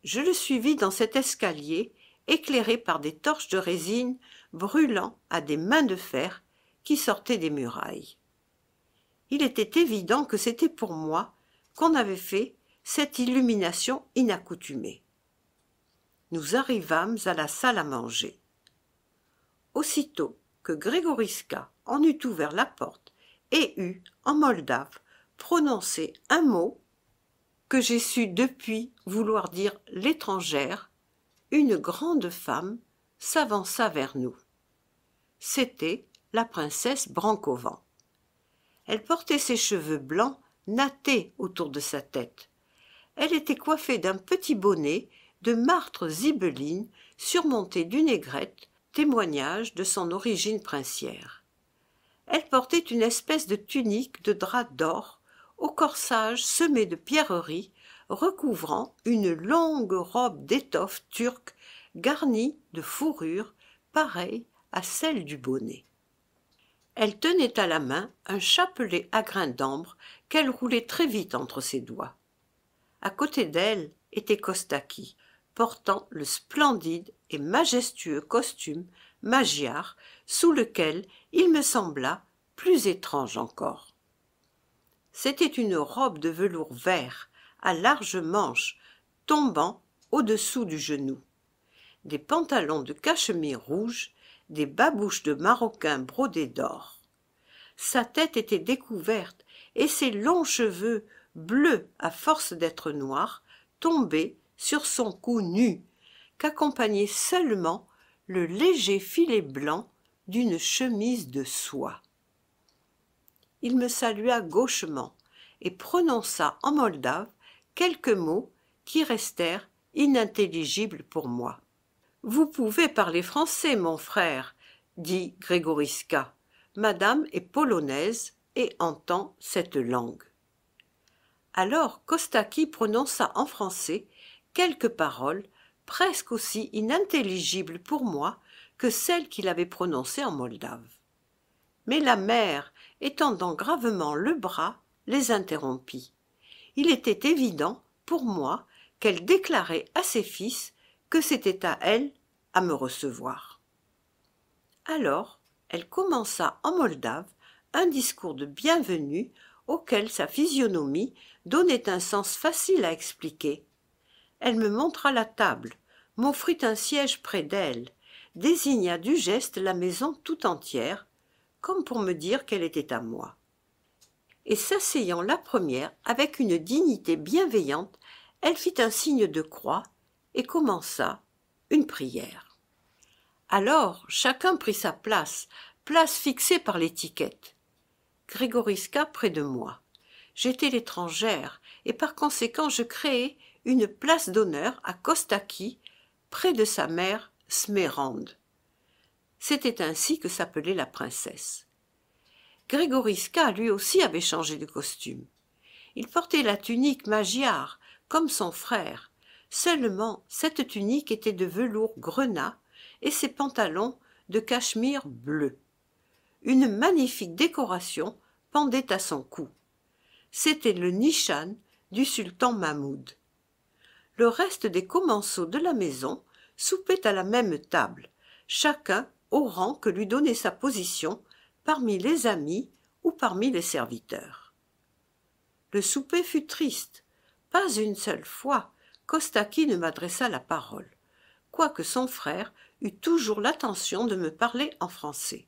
Speaker 1: Je le suivis dans cet escalier éclairé par des torches de résine brûlant à des mains de fer qui sortaient des murailles. Il était évident que c'était pour moi qu'on avait fait cette illumination inaccoutumée. Nous arrivâmes à la salle à manger aussitôt que Grégoriska en eut ouvert la porte et eut, en moldave, prononcé un mot que j'ai su depuis vouloir dire l'étrangère, une grande femme s'avança vers nous. C'était la princesse Brancovan. Elle portait ses cheveux blancs nattés autour de sa tête. Elle était coiffée d'un petit bonnet de martre zibeline surmonté d'une aigrette témoignage de son origine princière. Elle portait une espèce de tunique de drap d'or, au corsage semé de pierreries, recouvrant une longue robe d'étoffe turque garnie de fourrures pareille à celle du bonnet. Elle tenait à la main un chapelet à grains d'ambre qu'elle roulait très vite entre ses doigts. À côté d'elle était Kostaki, portant le splendide et majestueux costume magyare sous lequel il me sembla plus étrange encore c'était une robe de velours vert à larges manches tombant au-dessous du genou des pantalons de cachemire rouge des babouches de maroquin brodées d'or sa tête était découverte et ses longs cheveux bleus à force d'être noirs tombaient sur son cou nu qu'accompagnait seulement le léger filet blanc d'une chemise de soie. Il me salua gauchement et prononça en moldave quelques mots qui restèrent inintelligibles pour moi. Vous pouvez parler français, mon frère, dit Grégoriska. Madame est polonaise et entend cette langue. Alors Kostaki prononça en français quelques paroles presque aussi inintelligible pour moi que celle qu'il avait prononcée en moldave. Mais la mère, étendant gravement le bras, les interrompit. Il était évident, pour moi, qu'elle déclarait à ses fils que c'était à elle à me recevoir. Alors, elle commença en moldave un discours de bienvenue auquel sa physionomie donnait un sens facile à expliquer elle me montra la table, m'offrit un siège près d'elle, désigna du geste la maison tout entière, comme pour me dire qu'elle était à moi. Et s'asseyant la première avec une dignité bienveillante, elle fit un signe de croix et commença une prière. Alors chacun prit sa place, place fixée par l'étiquette. Grégoriska près de moi. J'étais l'étrangère, et par conséquent je créai une place d'honneur à Kostaki, près de sa mère Smerande. C'était ainsi que s'appelait la princesse. Grégoriska, lui aussi, avait changé de costume. Il portait la tunique magiare, comme son frère. Seulement, cette tunique était de velours grenat et ses pantalons de cachemire bleu. Une magnifique décoration pendait à son cou. C'était le nishan du sultan Mahmoud le reste des commensaux de la maison soupaient à la même table chacun au rang que lui donnait sa position parmi les amis ou parmi les serviteurs le souper fut triste pas une seule fois Kostaki ne m'adressa la parole quoique son frère eût toujours l'attention de me parler en français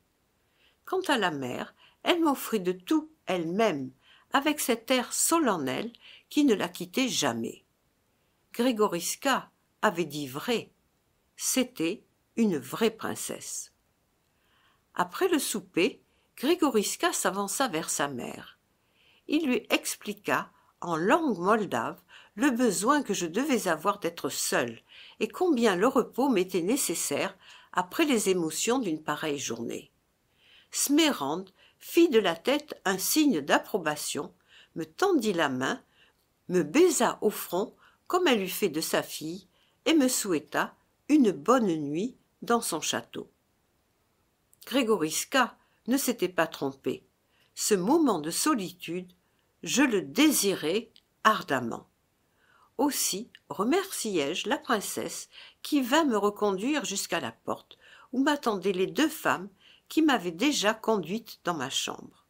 Speaker 1: quant à la mère elle m'offrit de tout elle-même avec cet air solennel qui ne la quittait jamais Grégoriska avait dit vrai. C'était une vraie princesse. Après le souper, Grégoriska s'avança vers sa mère. Il lui expliqua, en langue moldave, le besoin que je devais avoir d'être seule et combien le repos m'était nécessaire après les émotions d'une pareille journée. Smérande fit de la tête un signe d'approbation, me tendit la main, me baisa au front comme elle eût fait de sa fille, et me souhaita une bonne nuit dans son château. Grégoriska ne s'était pas trompé. Ce moment de solitude, je le désirais ardemment. Aussi remerciai-je la princesse qui vint me reconduire jusqu'à la porte où m'attendaient les deux femmes qui m'avaient déjà conduite dans ma chambre.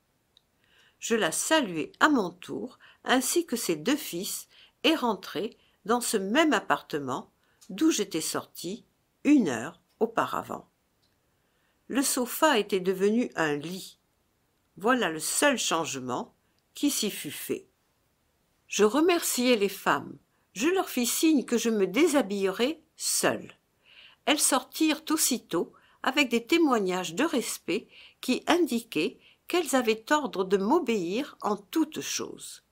Speaker 1: Je la saluai à mon tour ainsi que ses deux fils et rentrai dans ce même appartement d'où j'étais sorti une heure auparavant. Le sofa était devenu un lit. Voilà le seul changement qui s'y fut fait. Je remerciai les femmes. Je leur fis signe que je me déshabillerais seule. Elles sortirent aussitôt avec des témoignages de respect qui indiquaient qu'elles avaient ordre de m'obéir en toutes choses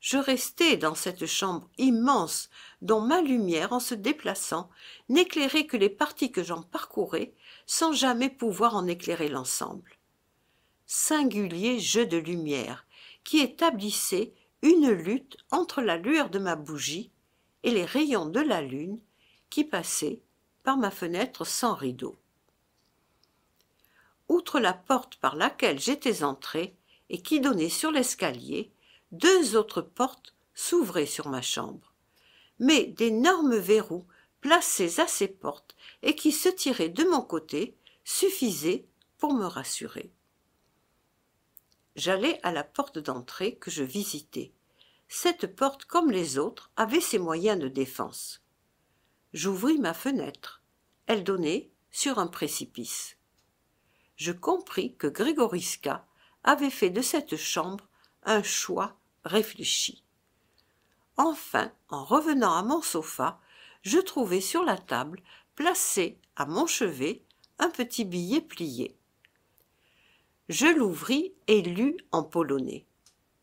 Speaker 1: je restais dans cette chambre immense dont ma lumière en se déplaçant n'éclairait que les parties que j'en parcourais sans jamais pouvoir en éclairer l'ensemble singulier jeu de lumière qui établissait une lutte entre la lueur de ma bougie et les rayons de la lune qui passaient par ma fenêtre sans rideau outre la porte par laquelle j'étais entré et qui donnait sur l'escalier deux autres portes s'ouvraient sur ma chambre mais d'énormes verrous placés à ces portes et qui se tiraient de mon côté suffisaient pour me rassurer J'allais à la porte d'entrée que je visitais. cette porte comme les autres avait ses moyens de défense j'ouvris ma fenêtre elle donnait sur un précipice je compris que Grégoriska avait fait de cette chambre un choix réfléchis. Enfin, en revenant à mon sofa, je trouvai sur la table, placé à mon chevet, un petit billet plié. Je l'ouvris et lus en polonais.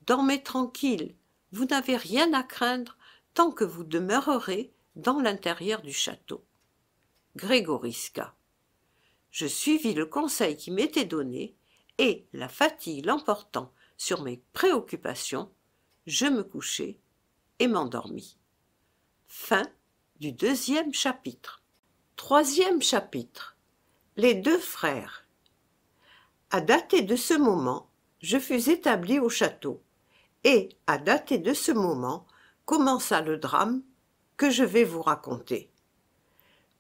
Speaker 1: Dormez tranquille, vous n'avez rien à craindre tant que vous demeurerez dans l'intérieur du château. Grégoriska. Je suivis le conseil qui m'était donné, et, la fatigue l'emportant sur mes préoccupations, je me couchai et m'endormis. Fin du deuxième chapitre. Troisième chapitre. Les deux frères. À dater de ce moment, je fus établi au château, et à dater de ce moment commença le drame que je vais vous raconter.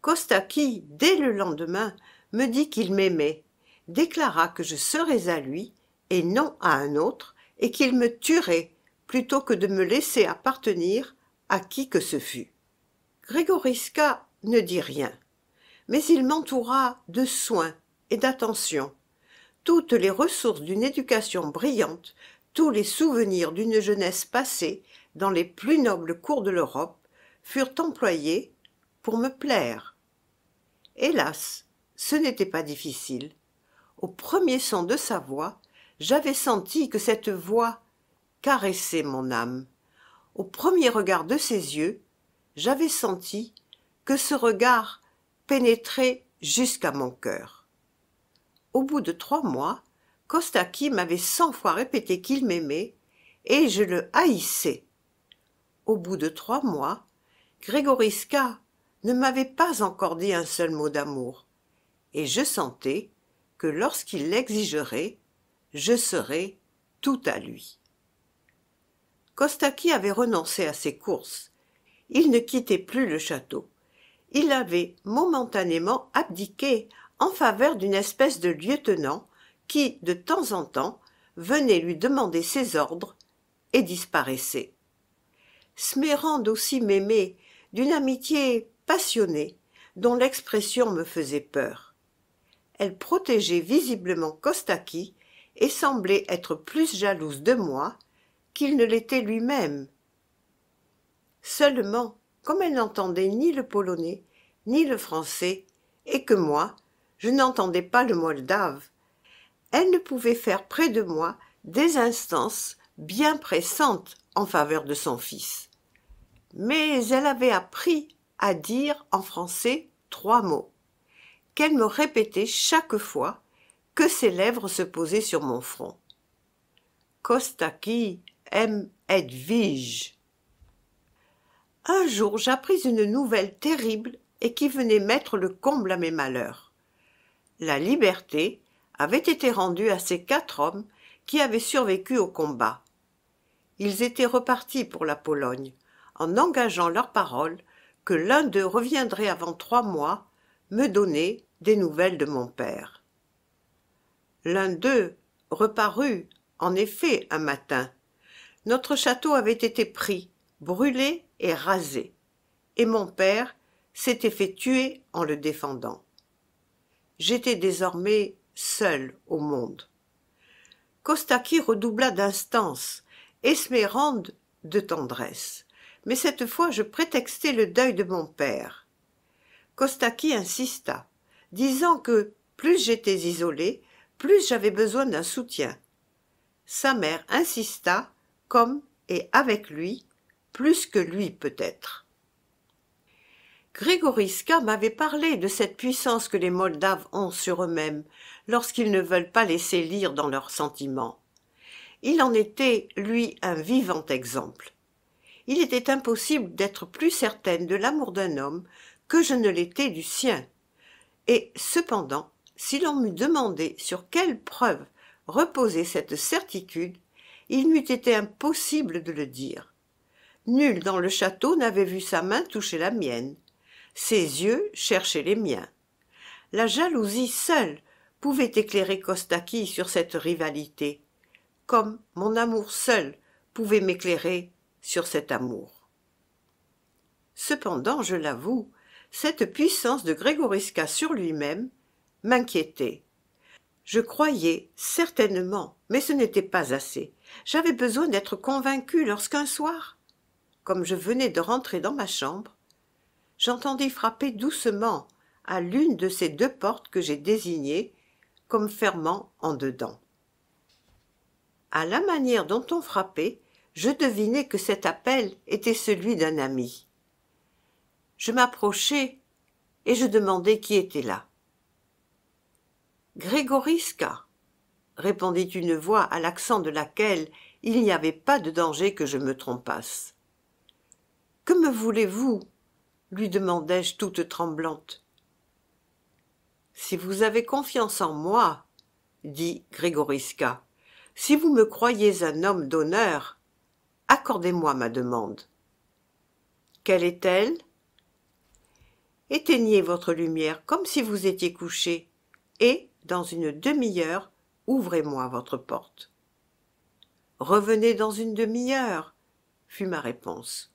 Speaker 1: Kostaki, dès le lendemain, me dit qu'il m'aimait, déclara que je serais à lui et non à un autre, et qu'il me tuerait plutôt que de me laisser appartenir à qui que ce fût. Grégoriska ne dit rien, mais il m'entoura de soins et d'attention. Toutes les ressources d'une éducation brillante, tous les souvenirs d'une jeunesse passée dans les plus nobles cours de l'Europe furent employés pour me plaire. Hélas, ce n'était pas difficile. Au premier son de sa voix, j'avais senti que cette voix caressé mon âme. Au premier regard de ses yeux, j'avais senti que ce regard pénétrait jusqu'à mon cœur. Au bout de trois mois, Kostaki m'avait cent fois répété qu'il m'aimait, et je le haïssais. Au bout de trois mois, Grégoriska ne m'avait pas encore dit un seul mot d'amour, et je sentais que lorsqu'il l'exigerait, je serais tout à lui. Kostaki avait renoncé à ses courses. Il ne quittait plus le château. Il avait momentanément abdiqué en faveur d'une espèce de lieutenant qui, de temps en temps, venait lui demander ses ordres et disparaissait. Smerande aussi m'aimait d'une amitié passionnée dont l'expression me faisait peur. Elle protégeait visiblement Kostaki et semblait être plus jalouse de moi qu'il ne l'était lui-même. Seulement, comme elle n'entendait ni le polonais, ni le français, et que moi, je n'entendais pas le moldave, elle ne pouvait faire près de moi des instances bien pressantes en faveur de son fils. Mais elle avait appris à dire en français trois mots, qu'elle me répétait chaque fois que ses lèvres se posaient sur mon front. Kostaki M. Edwige. Un jour j'appris une nouvelle terrible et qui venait mettre le comble à mes malheurs. La liberté avait été rendue à ces quatre hommes qui avaient survécu au combat. Ils étaient repartis pour la Pologne, en engageant leur parole que l'un d'eux reviendrait avant trois mois me donner des nouvelles de mon père. L'un d'eux reparut, en effet, un matin, notre château avait été pris, brûlé et rasé, et mon père s'était fait tuer en le défendant. J'étais désormais seul au monde. Kostaki redoubla d'instance, Esmérande de tendresse. Mais cette fois, je prétextai le deuil de mon père. Kostaki insista, disant que plus j'étais isolé, plus j'avais besoin d'un soutien. Sa mère insista comme et avec lui, plus que lui peut-être. Grégoriska m'avait parlé de cette puissance que les Moldaves ont sur eux-mêmes lorsqu'ils ne veulent pas laisser lire dans leurs sentiments. Il en était, lui, un vivant exemple. Il était impossible d'être plus certaine de l'amour d'un homme que je ne l'étais du sien. Et cependant, si l'on m'eût demandé sur quelle preuve reposait cette certitude, il m'eût été impossible de le dire. Nul dans le château n'avait vu sa main toucher la mienne. Ses yeux cherchaient les miens. La jalousie seule pouvait éclairer Kostaki sur cette rivalité, comme mon amour seul pouvait m'éclairer sur cet amour. Cependant, je l'avoue, cette puissance de Grégoriska sur lui-même m'inquiétait. Je croyais certainement, mais ce n'était pas assez. J'avais besoin d'être convaincu lorsqu'un soir, comme je venais de rentrer dans ma chambre, j'entendis frapper doucement à l'une de ces deux portes que j'ai désignées comme fermant en dedans. À la manière dont on frappait, je devinais que cet appel était celui d'un ami. Je m'approchai et je demandai qui était là. Grégorisca, répondit une voix à l'accent de laquelle il n'y avait pas de danger que je me trompasse. Que me voulez-vous lui demandai-je toute tremblante. Si vous avez confiance en moi, dit Grégoriska, si vous me croyez un homme d'honneur, accordez-moi ma demande. Quelle est-elle Éteignez votre lumière comme si vous étiez couché, et, dans une demi-heure, Ouvrez-moi votre porte. Revenez dans une demi-heure, fut ma réponse.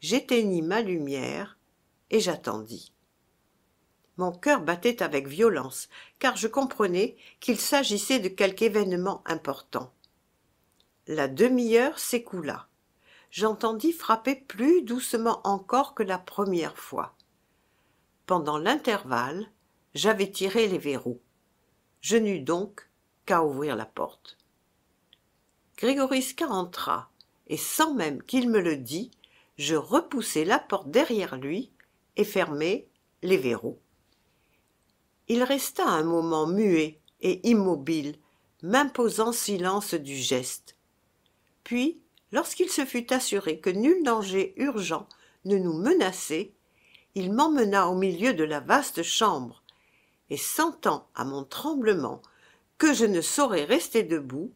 Speaker 1: J'éteignis ma lumière et j'attendis. Mon cœur battait avec violence, car je comprenais qu'il s'agissait de quelque événement important. La demi-heure s'écoula. J'entendis frapper plus doucement encore que la première fois. Pendant l'intervalle, j'avais tiré les verrous. Je n'eus donc qu'à ouvrir la porte. Grigoriska entra, et sans même qu'il me le dît, je repoussai la porte derrière lui et fermai les verrous. Il resta un moment muet et immobile, m'imposant silence du geste. Puis, lorsqu'il se fut assuré que nul danger urgent ne nous menaçait, il m'emmena au milieu de la vaste chambre, et sentant à mon tremblement que je ne saurais rester debout,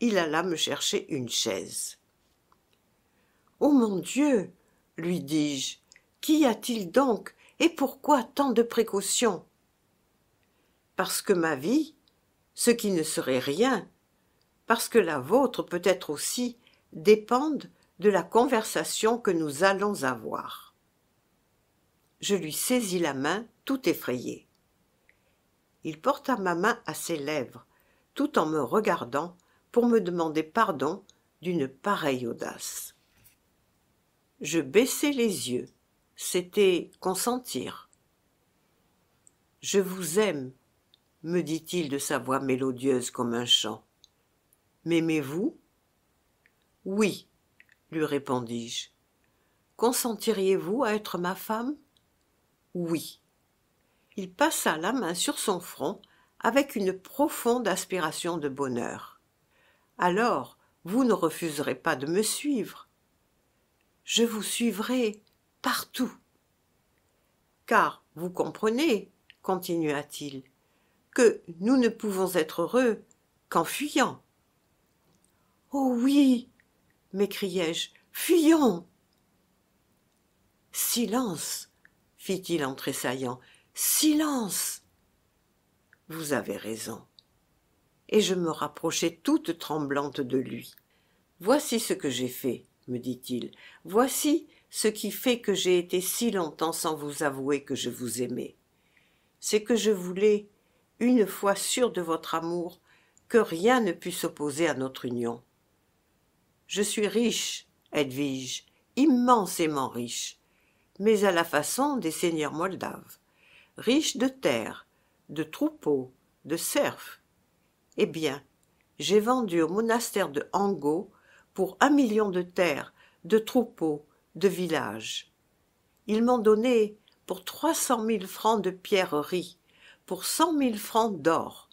Speaker 1: il alla me chercher une chaise. Oh mon Dieu lui dis-je, qu'y a-t-il donc et pourquoi tant de précautions Parce que ma vie, ce qui ne serait rien, parce que la vôtre peut-être aussi, dépendent de la conversation que nous allons avoir. Je lui saisis la main, tout effrayé il porta ma main à ses lèvres tout en me regardant pour me demander pardon d'une pareille audace je baissai les yeux c'était consentir je vous aime me dit-il de sa voix mélodieuse comme un chant m'aimez-vous oui lui répondis-je consentiriez vous à être ma femme oui il passa la main sur son front avec une profonde aspiration de bonheur alors vous ne refuserez pas de me suivre je vous suivrai partout car vous comprenez continua-t-il que nous ne pouvons être heureux qu'en fuyant oh oui m'écriai-je fuyons silence fit-il en tressaillant Silence. Vous avez raison. Et je me rapprochai toute tremblante de lui. Voici ce que j'ai fait, me dit-il. Voici ce qui fait que j'ai été si longtemps sans vous avouer que je vous aimais. C'est que je voulais, une fois sûr de votre amour, que rien ne pût s'opposer à notre union. Je suis riche, Edwige, immensément riche, mais à la façon des seigneurs moldaves riche de terres, de troupeaux, de serfs. Eh bien, j'ai vendu au monastère de Hango pour un million de terres, de troupeaux, de villages. Ils m'ont donné pour trois cent mille francs de pierreries, pour cent mille francs d'or,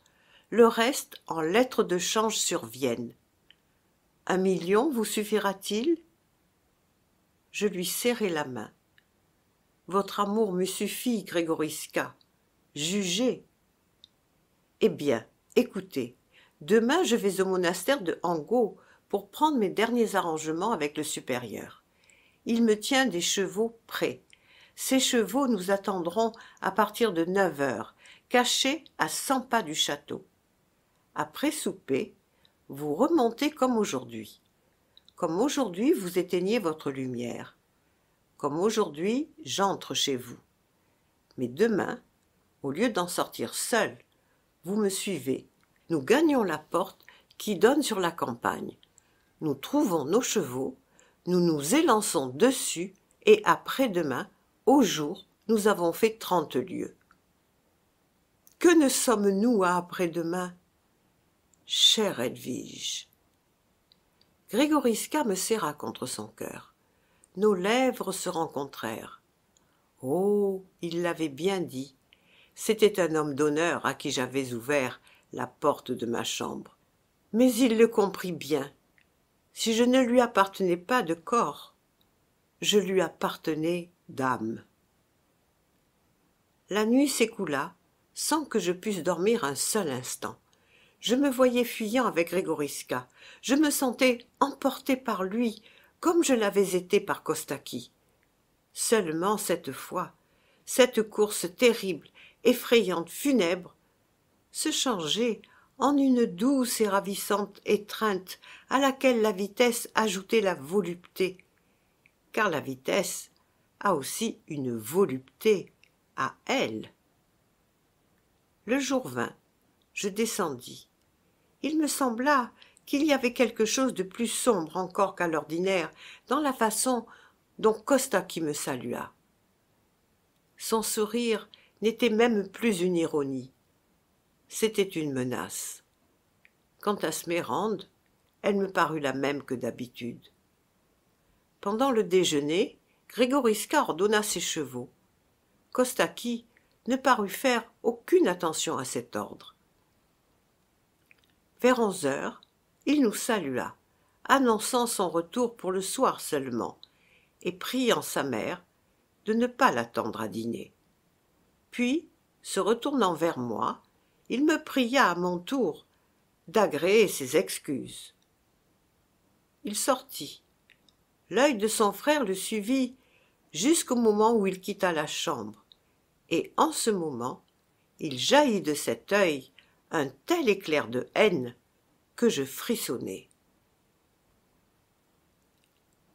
Speaker 1: le reste en lettres de change sur Vienne. Un million vous suffira-t-il Je lui serrai la main votre amour me suffit, Grégoriska. Jugez. Eh bien, écoutez, demain je vais au monastère de Hango pour prendre mes derniers arrangements avec le supérieur. Il me tient des chevaux prêts. Ces chevaux nous attendront à partir de neuf heures, cachés à cent pas du château. Après souper, vous remontez comme aujourd'hui. Comme aujourd'hui, vous éteignez votre lumière. Comme aujourd'hui, j'entre chez vous. Mais demain, au lieu d'en sortir seul, vous me suivez. Nous gagnons la porte qui donne sur la campagne. Nous trouvons nos chevaux, nous nous élançons dessus, et après-demain, au jour, nous avons fait trente lieues. Que ne sommes-nous à après-demain cher Edwige Grégory me serra contre son cœur nos lèvres se rencontrèrent. Oh. Il l'avait bien dit. C'était un homme d'honneur à qui j'avais ouvert la porte de ma chambre. Mais il le comprit bien. Si je ne lui appartenais pas de corps, je lui appartenais d'âme. La nuit s'écoula sans que je pusse dormir un seul instant. Je me voyais fuyant avec Grégorisca. Je me sentais emporté par lui, comme je l'avais été par Kostaki. Seulement cette fois, cette course terrible, effrayante, funèbre, se changeait en une douce et ravissante étreinte à laquelle la vitesse ajoutait la volupté. Car la vitesse a aussi une volupté à elle. Le jour vint. Je descendis. Il me sembla qu'il y avait quelque chose de plus sombre encore qu'à l'ordinaire dans la façon dont qui me salua. Son sourire n'était même plus une ironie. C'était une menace. Quant à Smérande, elle me parut la même que d'habitude. Pendant le déjeuner, Grégoriska ordonna ses chevaux. Kostaki ne parut faire aucune attention à cet ordre. Vers onze heures, il nous salua annonçant son retour pour le soir seulement et priant sa mère de ne pas l'attendre à dîner puis se retournant vers moi il me pria à mon tour d'agréer ses excuses il sortit l'œil de son frère le suivit jusqu'au moment où il quitta la chambre et en ce moment il jaillit de cet œil un tel éclair de haine que je frissonnais.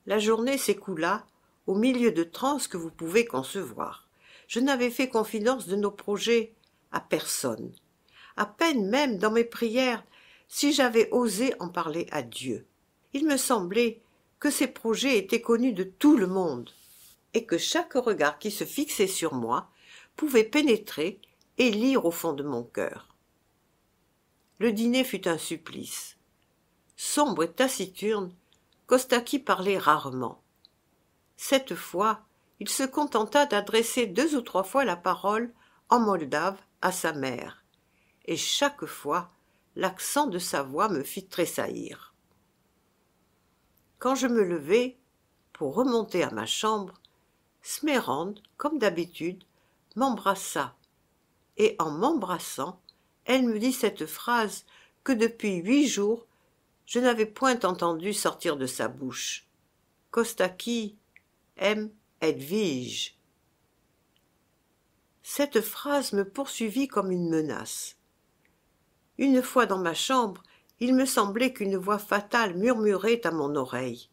Speaker 1: La journée s'écoula au milieu de transes que vous pouvez concevoir. Je n'avais fait confidence de nos projets à personne, à peine même dans mes prières, si j'avais osé en parler à Dieu. Il me semblait que ces projets étaient connus de tout le monde, et que chaque regard qui se fixait sur moi pouvait pénétrer et lire au fond de mon cœur le dîner fut un supplice sombre et taciturne Kostaki parlait rarement cette fois il se contenta d'adresser deux ou trois fois la parole en moldave à sa mère et chaque fois l'accent de sa voix me fit tressaillir quand je me levai pour remonter à ma chambre Smerand, comme d'habitude, m'embrassa, et en m'embrassant, elle me dit cette phrase que depuis huit jours je n'avais point entendu sortir de sa bouche. Kostaki aime Edvige. » Cette phrase me poursuivit comme une menace. Une fois dans ma chambre, il me semblait qu'une voix fatale murmurait à mon oreille.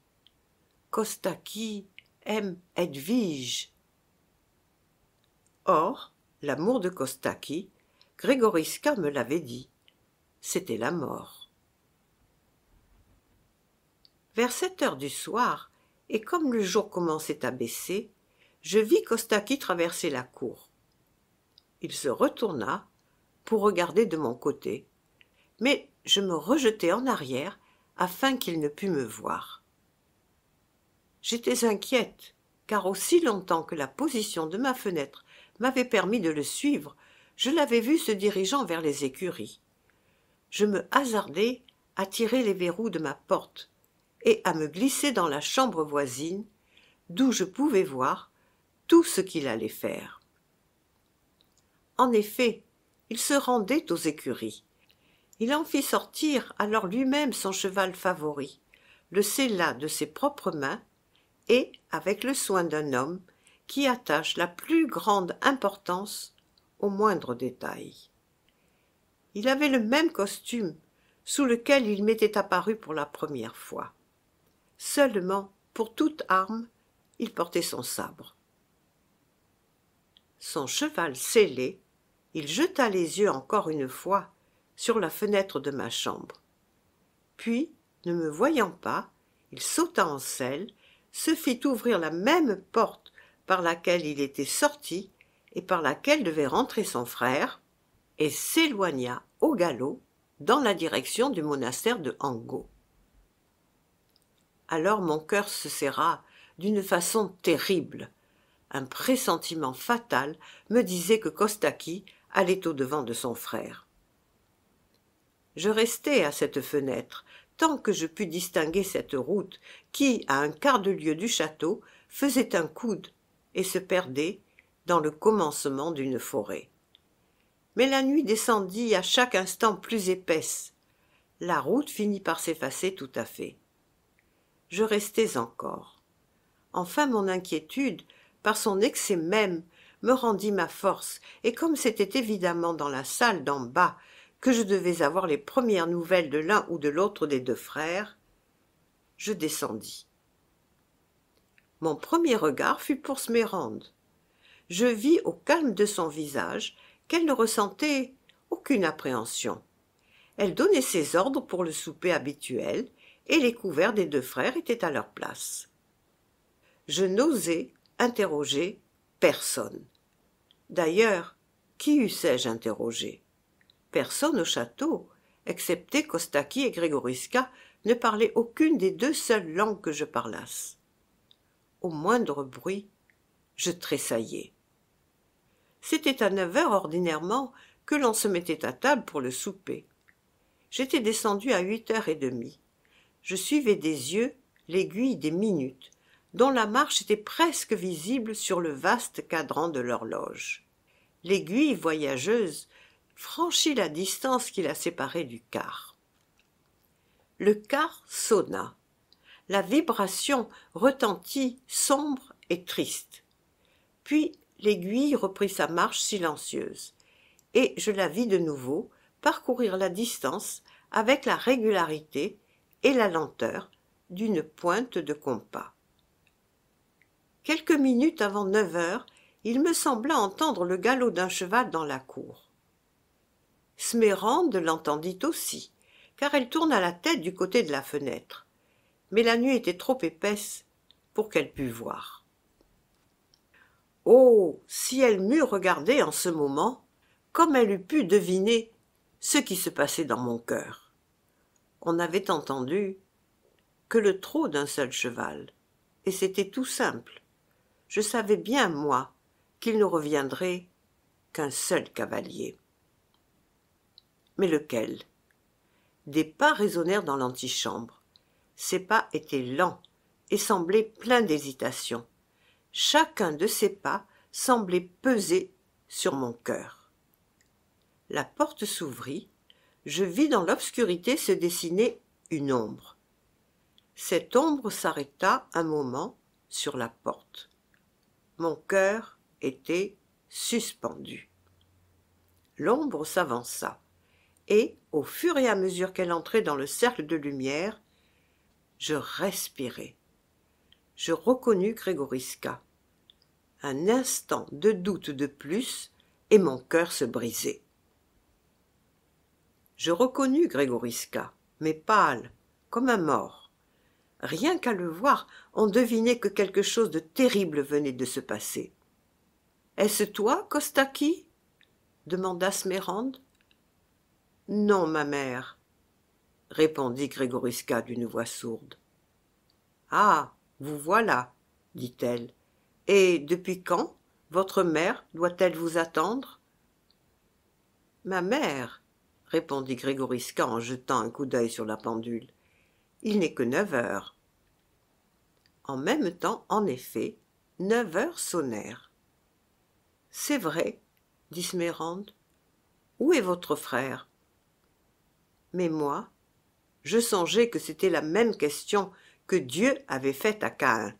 Speaker 1: Kostaki aime Edvige. » Or, l'amour de Kostaki Grégoriska me l'avait dit. C'était la mort. Vers sept heures du soir, et comme le jour commençait à baisser, je vis Kostaki traverser la cour. Il se retourna pour regarder de mon côté, mais je me rejetai en arrière afin qu'il ne pût me voir. J'étais inquiète, car aussi longtemps que la position de ma fenêtre m'avait permis de le suivre, je l'avais vu se dirigeant vers les écuries. Je me hasardai à tirer les verrous de ma porte et à me glisser dans la chambre voisine, d'où je pouvais voir tout ce qu'il allait faire. En effet, il se rendait aux écuries. Il en fit sortir alors lui-même son cheval favori, le scella de ses propres mains, et, avec le soin d'un homme, qui attache la plus grande importance au moindre détail. Il avait le même costume sous lequel il m'était apparu pour la première fois. Seulement, pour toute arme, il portait son sabre. Son cheval scellé, il jeta les yeux encore une fois sur la fenêtre de ma chambre. Puis, ne me voyant pas, il sauta en selle, se fit ouvrir la même porte par laquelle il était sorti et par laquelle devait rentrer son frère, et s'éloigna au galop dans la direction du monastère de Hango. Alors mon cœur se serra d'une façon terrible. Un pressentiment fatal me disait que Kostaki allait au-devant de son frère. Je restai à cette fenêtre tant que je pus distinguer cette route qui, à un quart de lieue du château, faisait un coude et se perdait dans le commencement d'une forêt. Mais la nuit descendit à chaque instant plus épaisse. La route finit par s'effacer tout à fait. Je restais encore. Enfin mon inquiétude, par son excès même, me rendit ma force, et comme c'était évidemment dans la salle d'en bas que je devais avoir les premières nouvelles de l'un ou de l'autre des deux frères, je descendis. Mon premier regard fut pour Smérande je vis au calme de son visage qu'elle ne ressentait aucune appréhension elle donnait ses ordres pour le souper habituel et les couverts des deux frères étaient à leur place je n'osais interroger personne d'ailleurs qui eussé-je interrogé personne au château excepté Kostaki et Grigoriska, ne parlaient aucune des deux seules langues que je parlasse au moindre bruit je tressaillais c'était à neuf heures ordinairement que l'on se mettait à table pour le souper j'étais descendu à huit heures et demie je suivais des yeux l'aiguille des minutes dont la marche était presque visible sur le vaste cadran de l'horloge l'aiguille voyageuse franchit la distance qui la séparait du quart le quart sonna la vibration retentit sombre et triste puis l'aiguille reprit sa marche silencieuse et je la vis de nouveau parcourir la distance avec la régularité et la lenteur d'une pointe de compas quelques minutes avant neuf heures il me sembla entendre le galop d'un cheval dans la cour smérande l'entendit aussi car elle tourna la tête du côté de la fenêtre mais la nuit était trop épaisse pour qu'elle pût voir Oh si elle m'eût regardé en ce moment, comme elle eût pu deviner ce qui se passait dans mon cœur. On avait entendu que le trot d'un seul cheval, et c'était tout simple. Je savais bien, moi, qu'il ne reviendrait qu'un seul cavalier. Mais lequel Des pas résonnèrent dans l'antichambre. Ces pas étaient lents et semblaient pleins d'hésitation chacun de ses pas semblait peser sur mon cœur la porte s'ouvrit je vis dans l'obscurité se dessiner une ombre cette ombre s'arrêta un moment sur la porte mon cœur était suspendu l'ombre s'avança et au fur et à mesure qu'elle entrait dans le cercle de lumière je respirais je reconnus Grégorisca. Un instant de doute de plus et mon cœur se brisait. Je reconnus Grégorisca, mais pâle, comme un mort. Rien qu'à le voir, on devinait que quelque chose de terrible venait de se passer. Est-ce toi, Kostaki demanda Smérande. Non, ma mère, répondit Grégorisca d'une voix sourde. Ah vous voilà, dit-elle. Et depuis quand votre mère doit-elle vous attendre Ma mère, répondit Grégory en jetant un coup d'œil sur la pendule. Il n'est que neuf heures. En même temps, en effet, neuf heures sonnèrent. C'est vrai, dit Smérande. Où est votre frère Mais moi, je songeais que c'était la même question que Dieu avait fait à Caïn.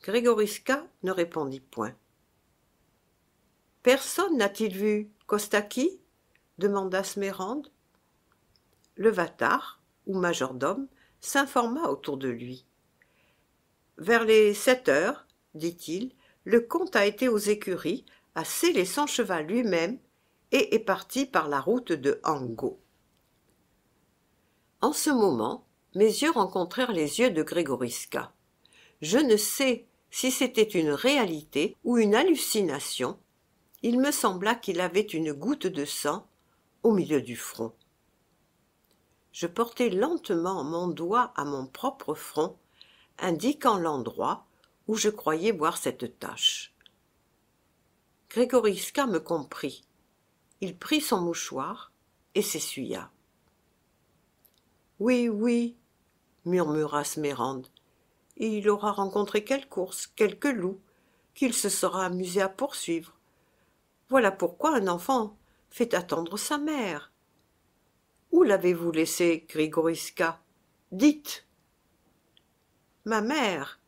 Speaker 1: Grégoriska ne répondit point. Personne n'a-t-il vu Kostaki demanda Smérande. Le vatar, ou majordome, s'informa autour de lui. Vers les sept heures, dit-il, le comte a été aux écuries, a scellé son cheval lui-même et est parti par la route de Ango. En ce moment, mes yeux rencontrèrent les yeux de Grégoriska. Je ne sais si c'était une réalité ou une hallucination. Il me sembla qu'il avait une goutte de sang au milieu du front. Je portai lentement mon doigt à mon propre front, indiquant l'endroit où je croyais voir cette tache. Grégoriska me comprit. Il prit son mouchoir et s'essuya. Oui, oui, murmura Smérande, et il aura rencontré quelque ours, quelque loup, qu'il se sera amusé à poursuivre. Voilà pourquoi un enfant fait attendre sa mère. Où l'avez-vous laissé, Grigoriska Dites Ma mère,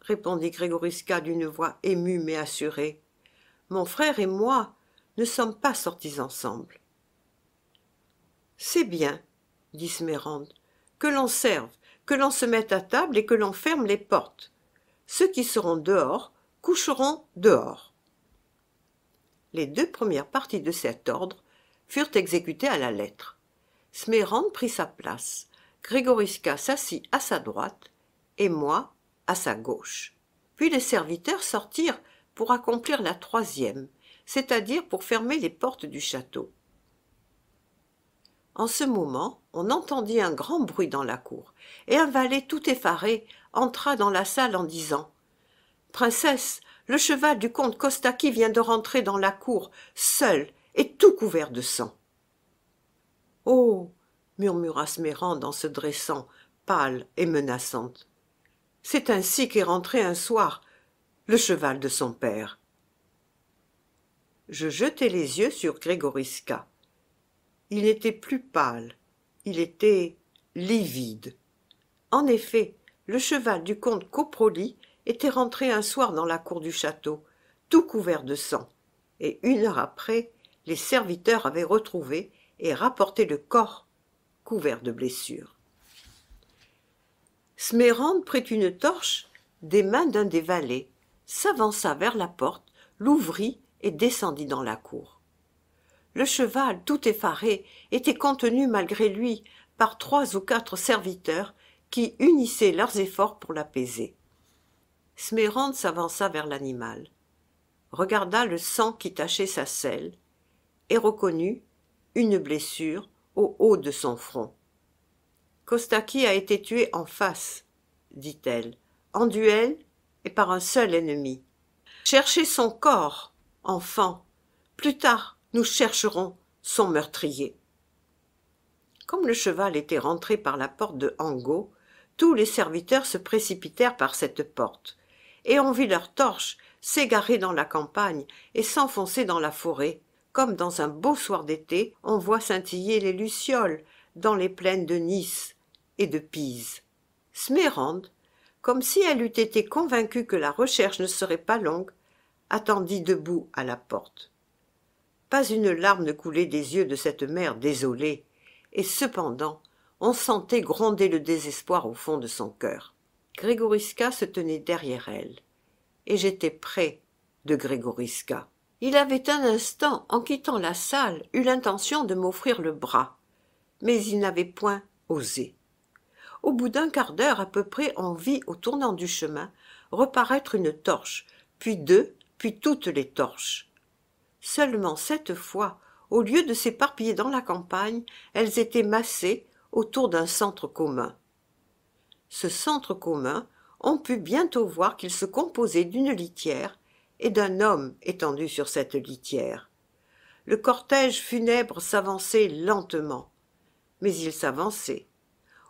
Speaker 1: répondit Grigoriska d'une voix émue mais assurée. Mon frère et moi ne sommes pas sortis ensemble. C'est bien, dit Smérande, que l'on serve que l'on se mette à table et que l'on ferme les portes. Ceux qui seront dehors coucheront dehors. Les deux premières parties de cet ordre furent exécutées à la lettre. Smerande prit sa place, Grégoriska s'assit à sa droite et moi à sa gauche. Puis les serviteurs sortirent pour accomplir la troisième, c'est-à-dire pour fermer les portes du château en ce moment on entendit un grand bruit dans la cour et un valet tout effaré entra dans la salle en disant princesse le cheval du comte Kostaki vient de rentrer dans la cour seul et tout couvert de sang oh murmura Smérande en se dressant pâle et menaçante c'est ainsi qu'est rentré un soir le cheval de son père je jetai les yeux sur Grégoriska il n'était plus pâle il était livide en effet le cheval du comte coproli était rentré un soir dans la cour du château tout couvert de sang et une heure après les serviteurs avaient retrouvé et rapporté le corps couvert de blessures smerande prit une torche des mains d'un des valets s'avança vers la porte l'ouvrit et descendit dans la cour le cheval tout effaré était contenu malgré lui par trois ou quatre serviteurs qui unissaient leurs efforts pour l'apaiser smérande s'avança vers l'animal regarda le sang qui tachait sa selle et reconnut une blessure au haut de son front kostaki a été tué en face dit-elle en duel et par un seul ennemi cherchez son corps enfant plus tard nous chercherons son meurtrier. Comme le cheval était rentré par la porte de Hango, tous les serviteurs se précipitèrent par cette porte, et on vit leurs torches s'égarer dans la campagne et s'enfoncer dans la forêt, comme dans un beau soir d'été on voit scintiller les lucioles dans les plaines de Nice et de Pise. Smérande, comme si elle eût été convaincue que la recherche ne serait pas longue, attendit debout à la porte pas une larme ne coulait des yeux de cette mère désolée et cependant on sentait gronder le désespoir au fond de son cœur grégorisca se tenait derrière elle et j'étais près de grégorisca il avait un instant en quittant la salle eu l'intention de m'offrir le bras mais il n'avait point osé au bout d'un quart d'heure à peu près on vit au tournant du chemin reparaître une torche puis deux puis toutes les torches seulement cette fois au lieu de s'éparpiller dans la campagne elles étaient massées autour d'un centre commun ce centre commun on put bientôt voir qu'il se composait d'une litière et d'un homme étendu sur cette litière le cortège funèbre s'avançait lentement mais il s'avançait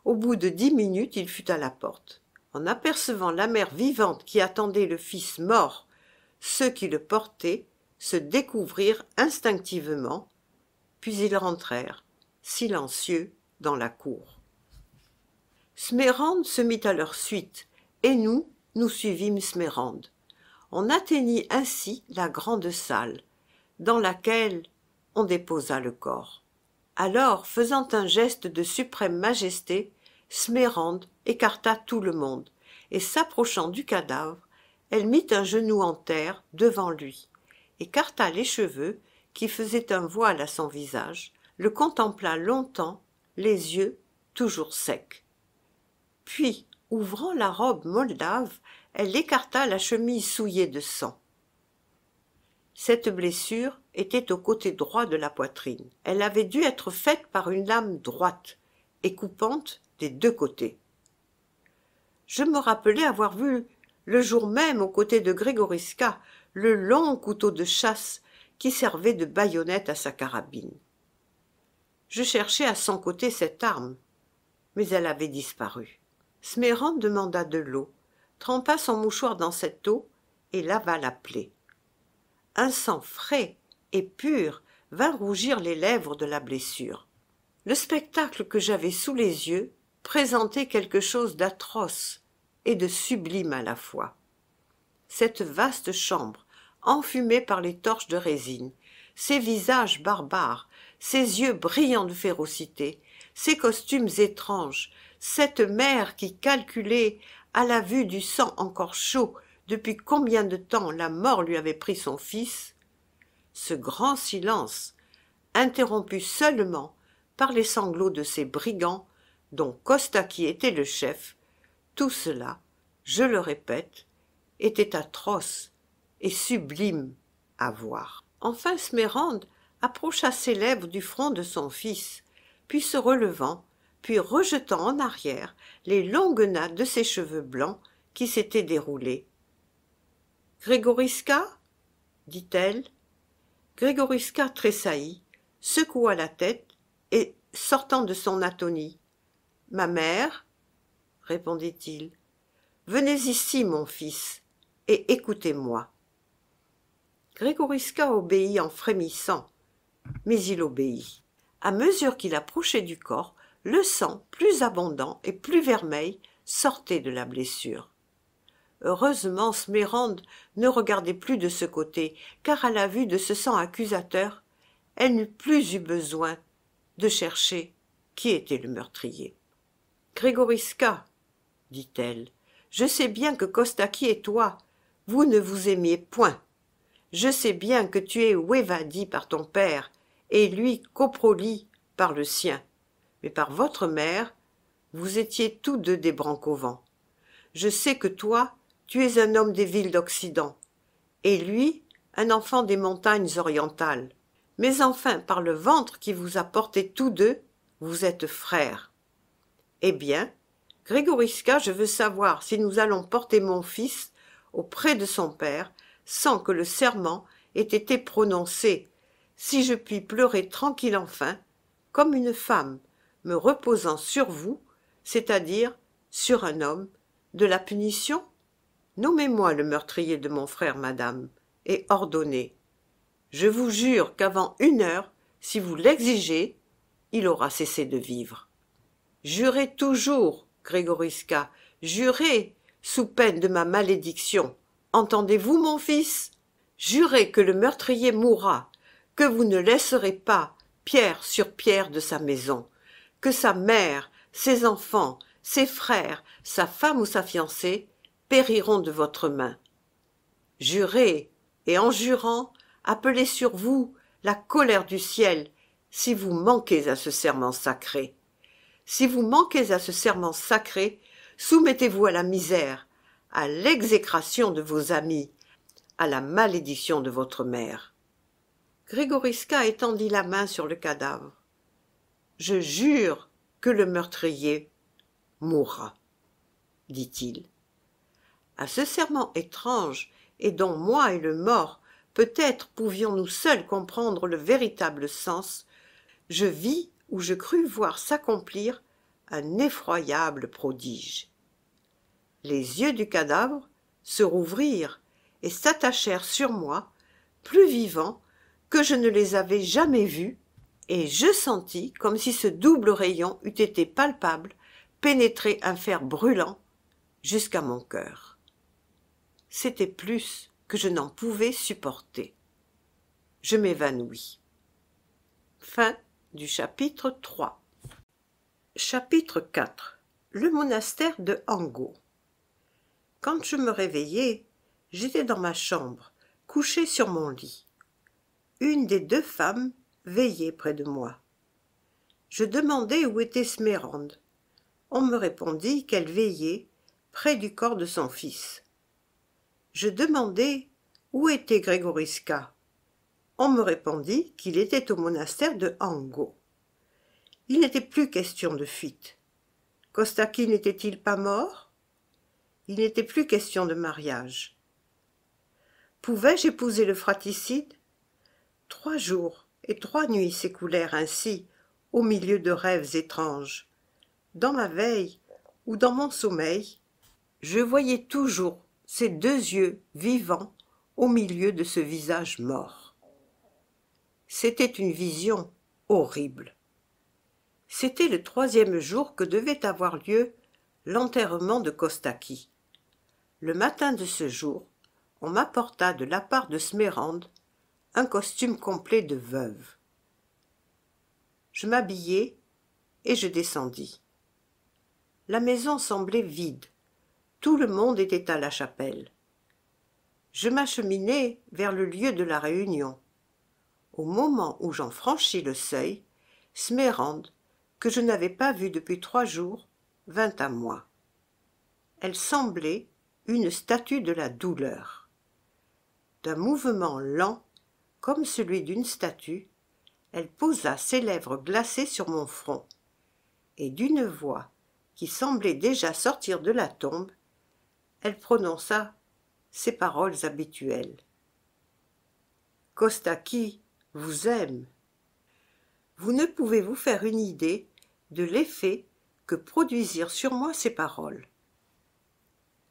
Speaker 1: au bout de dix minutes il fut à la porte en apercevant la mère vivante qui attendait le fils mort ceux qui le portaient se découvrirent instinctivement, puis ils rentrèrent, silencieux, dans la cour. Smérande se mit à leur suite, et nous, nous suivîmes Smérande. On atteignit ainsi la grande salle, dans laquelle on déposa le corps. Alors, faisant un geste de suprême majesté, Smérande écarta tout le monde, et s'approchant du cadavre, elle mit un genou en terre devant lui écarta les cheveux qui faisaient un voile à son visage le contempla longtemps les yeux toujours secs puis ouvrant la robe moldave elle écarta la chemise souillée de sang cette blessure était au côté droit de la poitrine elle avait dû être faite par une lame droite et coupante des deux côtés je me rappelais avoir vu le jour même aux côtés de le long couteau de chasse qui servait de baïonnette à sa carabine. Je cherchais à son côté cette arme, mais elle avait disparu. Smeran demanda de l'eau, trempa son mouchoir dans cette eau et lava la plaie. Un sang frais et pur vint rougir les lèvres de la blessure. Le spectacle que j'avais sous les yeux présentait quelque chose d'atroce et de sublime à la fois. Cette vaste chambre, enfumés par les torches de résine ces visages barbares ces yeux brillants de férocité ces costumes étranges cette mère qui calculait à la vue du sang encore chaud depuis combien de temps la mort lui avait pris son fils ce grand silence interrompu seulement par les sanglots de ces brigands dont Costa qui était le chef, tout cela, je le répète, était atroce et sublime à voir. Enfin Smérande approcha ses lèvres du front de son fils, puis se relevant, puis rejetant en arrière les longues nattes de ses cheveux blancs qui s'étaient déroulés. Grégoriska dit-elle. Grégorisca tressaillit, secoua la tête et, sortant de son atonie, Ma mère, répondit-il, venez ici, mon fils, et écoutez-moi. Grégorisca obéit en frémissant. Mais il obéit. À mesure qu'il approchait du corps, le sang, plus abondant et plus vermeil, sortait de la blessure. Heureusement, Smérande ne regardait plus de ce côté, car à la vue de ce sang accusateur, elle n'eut plus eu besoin de chercher qui était le meurtrier. Grégoriska, dit-elle, je sais bien que Kostaki et toi, vous ne vous aimiez point. Je sais bien que tu es Wévadi par ton père, et lui Coproli par le sien. Mais par votre mère, vous étiez tous deux des Brancovans. Je sais que toi, tu es un homme des villes d'Occident, et lui, un enfant des montagnes orientales. Mais enfin, par le ventre qui vous a porté tous deux, vous êtes frères. Eh bien, Grégoriska, je veux savoir si nous allons porter mon fils auprès de son père sans que le serment ait été prononcé si je puis pleurer tranquille enfin comme une femme me reposant sur vous c'est-à-dire sur un homme de la punition nommez-moi le meurtrier de mon frère madame et ordonnez je vous jure qu'avant une heure si vous l'exigez il aura cessé de vivre jurez toujours grégorisca jurez sous peine de ma malédiction entendez-vous, mon fils Jurez que le meurtrier mourra, que vous ne laisserez pas pierre sur pierre de sa maison, que sa mère, ses enfants, ses frères, sa femme ou sa fiancée périront de votre main. Jurez, et en jurant, appelez sur vous la colère du ciel si vous manquez à ce serment sacré. Si vous manquez à ce serment sacré, soumettez-vous à la misère, à l'exécration de vos amis, à la malédiction de votre mère. Grégoriska étendit la main sur le cadavre. Je jure que le meurtrier mourra, dit-il. À ce serment étrange et dont moi et le mort peut-être pouvions-nous seuls comprendre le véritable sens, je vis ou je crus voir s'accomplir un effroyable prodige les yeux du cadavre se rouvrirent et s'attachèrent sur moi, plus vivants que je ne les avais jamais vus, et je sentis comme si ce double rayon eût été palpable, pénétrer un fer brûlant jusqu'à mon cœur. C'était plus que je n'en pouvais supporter. Je m'évanouis. Fin du chapitre 3 Chapitre 4 Le monastère de Ango. Quand je me réveillai, j'étais dans ma chambre, couchée sur mon lit. Une des deux femmes veillait près de moi. Je demandai où était Smérande. On me répondit qu'elle veillait près du corps de son fils. Je demandai où était Grégoriska. On me répondit qu'il était au monastère de Ango. Il n'était plus question de fuite. Kostaki n'était-il pas mort il n'était plus question de mariage. Pouvais-je épouser le fraticide? Trois jours et trois nuits s'écoulèrent ainsi, au milieu de rêves étranges. Dans ma veille ou dans mon sommeil, je voyais toujours ces deux yeux vivants au milieu de ce visage mort. C'était une vision horrible. C'était le troisième jour que devait avoir lieu l'enterrement de Kostaki. Le matin de ce jour, on m'apporta de la part de Smerande un costume complet de veuve. Je m'habillai et je descendis. La maison semblait vide. Tout le monde était à la chapelle. Je m'acheminai vers le lieu de la réunion. Au moment où j'en franchis le seuil, Smerande, que je n'avais pas vue depuis trois jours, vint à moi. Elle semblait, une statue de la douleur. D'un mouvement lent, comme celui d'une statue, elle posa ses lèvres glacées sur mon front, et d'une voix qui semblait déjà sortir de la tombe, elle prononça ces paroles habituelles. Kostaki vous aime. Vous ne pouvez vous faire une idée de l'effet que produisirent sur moi ces paroles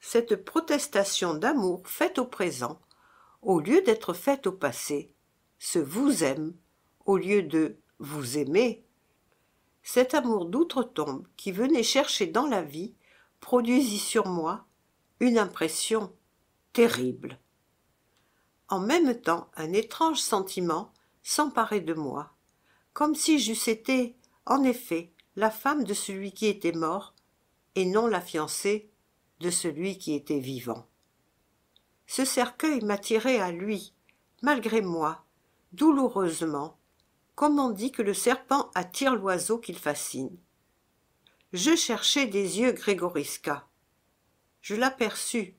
Speaker 1: cette protestation d'amour faite au présent, au lieu d'être faite au passé, ce vous aime, au lieu de vous aimer, cet amour d'outre-tombe qui venait chercher dans la vie produisit sur moi une impression terrible. En même temps, un étrange sentiment s'emparait de moi, comme si j'eusse été, en effet, la femme de celui qui était mort, et non la fiancée de celui qui était vivant. Ce cercueil m'attirait à lui, malgré moi, douloureusement, comme on dit que le serpent attire l'oiseau qu'il fascine. Je cherchais des yeux Grégorisca. Je l'aperçus,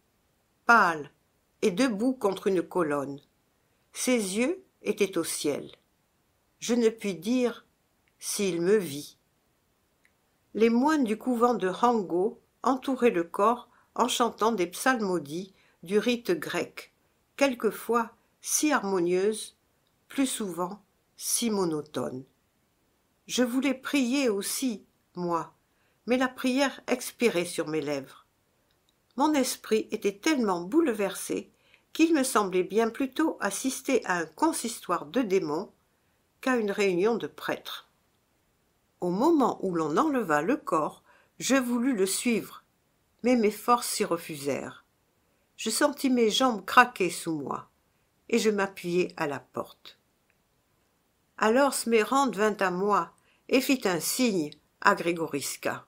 Speaker 1: pâle et debout contre une colonne. Ses yeux étaient au ciel. Je ne puis dire s'il me vit. Les moines du couvent de Rango entouraient le corps en chantant des psalmodies du rite grec, quelquefois si harmonieuses, plus souvent si monotones. Je voulais prier aussi, moi, mais la prière expirait sur mes lèvres. Mon esprit était tellement bouleversé qu'il me semblait bien plutôt assister à un consistoire de démons qu'à une réunion de prêtres. Au moment où l'on enleva le corps, je voulus le suivre, mais mes forces s'y refusèrent. Je sentis mes jambes craquer sous moi, et je m'appuyai à la porte. Alors Smérande vint à moi et fit un signe à Grégoriska.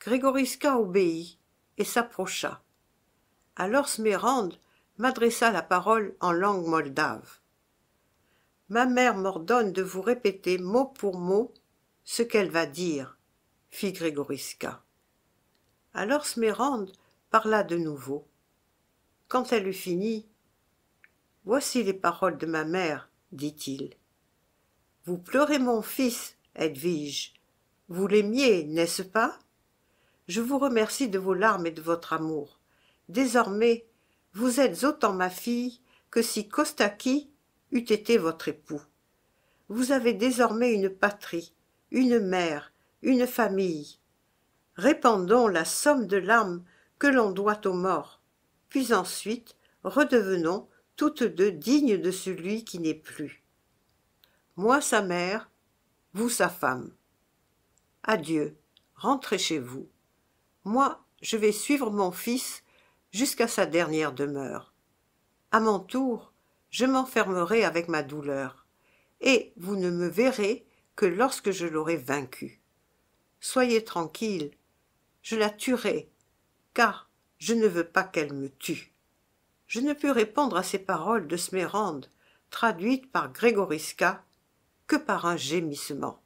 Speaker 1: Grégoriska obéit et s'approcha. Alors Smérande m'adressa la parole en langue moldave. Ma mère m'ordonne de vous répéter mot pour mot ce qu'elle va dire, fit Grégoriska. Alors Smérande parla de nouveau. Quand elle eut fini, Voici les paroles de ma mère, dit-il. Vous pleurez mon fils, Edwige. Vous l'aimiez, n'est-ce pas Je vous remercie de vos larmes et de votre amour. Désormais, vous êtes autant ma fille que si Kostaki eût été votre époux. Vous avez désormais une patrie, une mère, une famille répandons la somme de l'âme que l'on doit aux morts, puis ensuite redevenons toutes deux dignes de celui qui n'est plus. Moi sa mère, vous sa femme. Adieu, rentrez chez vous. Moi, je vais suivre mon fils jusqu'à sa dernière demeure. À mon tour, je m'enfermerai avec ma douleur, et vous ne me verrez que lorsque je l'aurai vaincu. Soyez tranquille, je la tuerai, car je ne veux pas qu'elle me tue. Je ne pus répondre à ces paroles de Smérande, traduites par Grégoriska, que par un gémissement.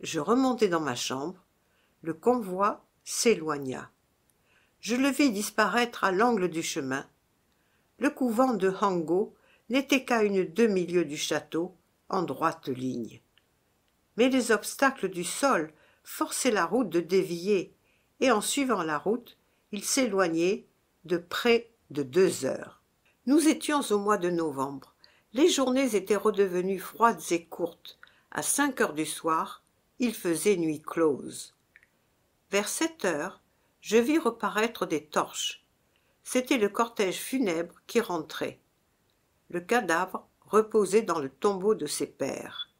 Speaker 1: Je remontai dans ma chambre. Le convoi s'éloigna. Je le vis disparaître à l'angle du chemin. Le couvent de Hango n'était qu'à une demi-lieue du château, en droite ligne. Mais les obstacles du sol forcer la route de dévier, et en suivant la route, il s'éloignait de près de deux heures. Nous étions au mois de novembre. Les journées étaient redevenues froides et courtes. À cinq heures du soir, il faisait nuit close. Vers sept heures, je vis reparaître des torches. C'était le cortège funèbre qui rentrait. Le cadavre reposait dans le tombeau de ses pères.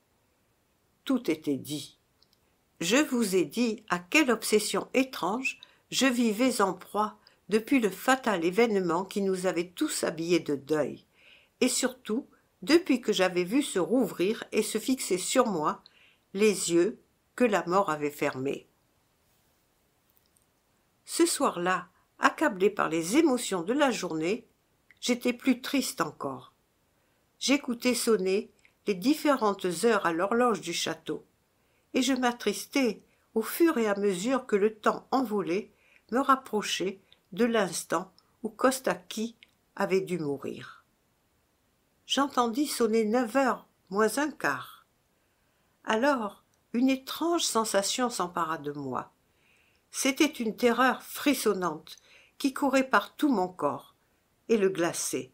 Speaker 1: Tout était dit je vous ai dit à quelle obsession étrange je vivais en proie depuis le fatal événement qui nous avait tous habillés de deuil et surtout depuis que j'avais vu se rouvrir et se fixer sur moi les yeux que la mort avait fermés ce soir-là accablé par les émotions de la journée j'étais plus triste encore j'écoutais sonner les différentes heures à l'horloge du château et je m'attristais au fur et à mesure que le temps envolé me rapprochait de l'instant où Kostaki avait dû mourir. J'entendis sonner neuf heures moins un quart. Alors, une étrange sensation s'empara de moi. C'était une terreur frissonnante qui courait par tout mon corps et le glaçait.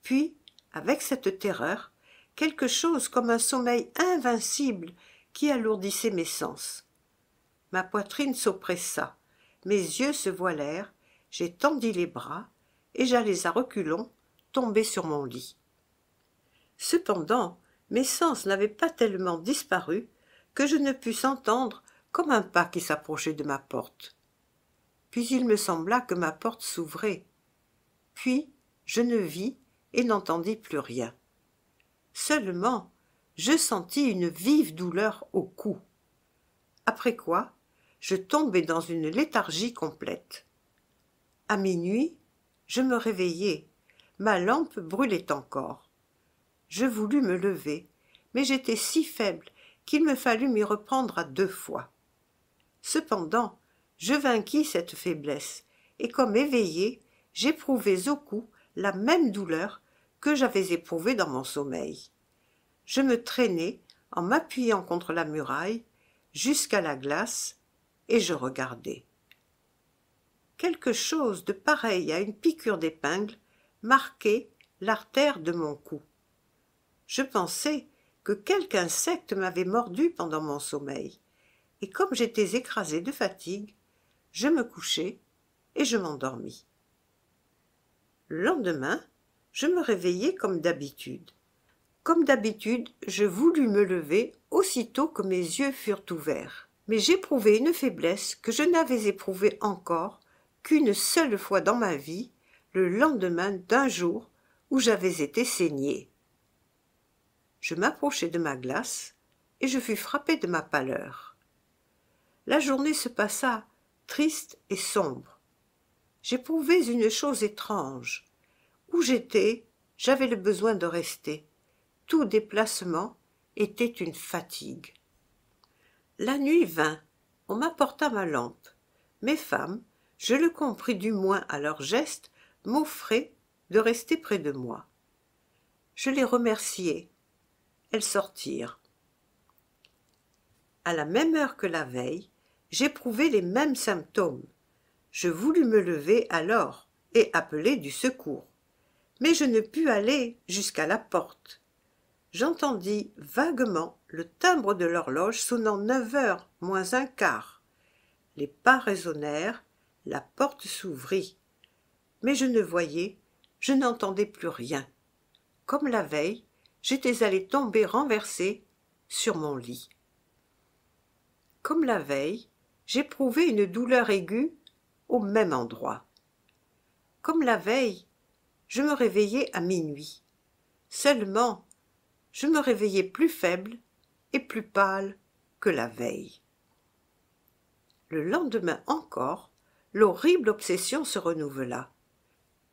Speaker 1: Puis, avec cette terreur, quelque chose comme un sommeil invincible qui alourdissait mes sens. Ma poitrine s'oppressa, mes yeux se voilèrent, j'étendis les bras, et j'allais à reculons, tomber sur mon lit. Cependant, mes sens n'avaient pas tellement disparu que je ne pus entendre comme un pas qui s'approchait de ma porte. Puis il me sembla que ma porte s'ouvrait. Puis je ne vis et n'entendis plus rien. Seulement, je sentis une vive douleur au cou. Après quoi, je tombai dans une léthargie complète. À minuit, je me réveillai. Ma lampe brûlait encore. Je voulus me lever, mais j'étais si faible qu'il me fallut m'y reprendre à deux fois. Cependant, je vainquis cette faiblesse, et comme éveillé, j'éprouvais au cou la même douleur que j'avais éprouvée dans mon sommeil je me traînai en m'appuyant contre la muraille jusqu'à la glace et je regardai. Quelque chose de pareil à une piqûre d'épingle marquait l'artère de mon cou. Je pensais que quelque insecte m'avait mordu pendant mon sommeil, et comme j'étais écrasé de fatigue, je me couchai et je m'endormis. Le lendemain, je me réveillai comme d'habitude. Comme d'habitude, je voulus me lever aussitôt que mes yeux furent ouverts. Mais j'éprouvai une faiblesse que je n'avais éprouvée encore qu'une seule fois dans ma vie, le lendemain d'un jour où j'avais été saigné. Je m'approchai de ma glace et je fus frappé de ma pâleur. La journée se passa triste et sombre. J'éprouvais une chose étrange. Où j'étais, j'avais le besoin de rester tout déplacement était une fatigue. La nuit vint, on m'apporta ma lampe. Mes femmes, je le compris du moins à leurs gestes, m'offraient de rester près de moi. Je les remerciai. Elles sortirent. À la même heure que la veille, j'éprouvai les mêmes symptômes. Je voulus me lever alors et appeler du secours. Mais je ne pus aller jusqu'à la porte j'entendis vaguement le timbre de l'horloge sonnant neuf heures moins un quart. Les pas résonnèrent, la porte s'ouvrit. Mais je ne voyais, je n'entendais plus rien. Comme la veille, j'étais allé tomber renversé sur mon lit. Comme la veille, j'éprouvais une douleur aiguë au même endroit. Comme la veille, je me réveillais à minuit. Seulement, je me réveillai plus faible et plus pâle que la veille. Le lendemain encore, l'horrible obsession se renouvela.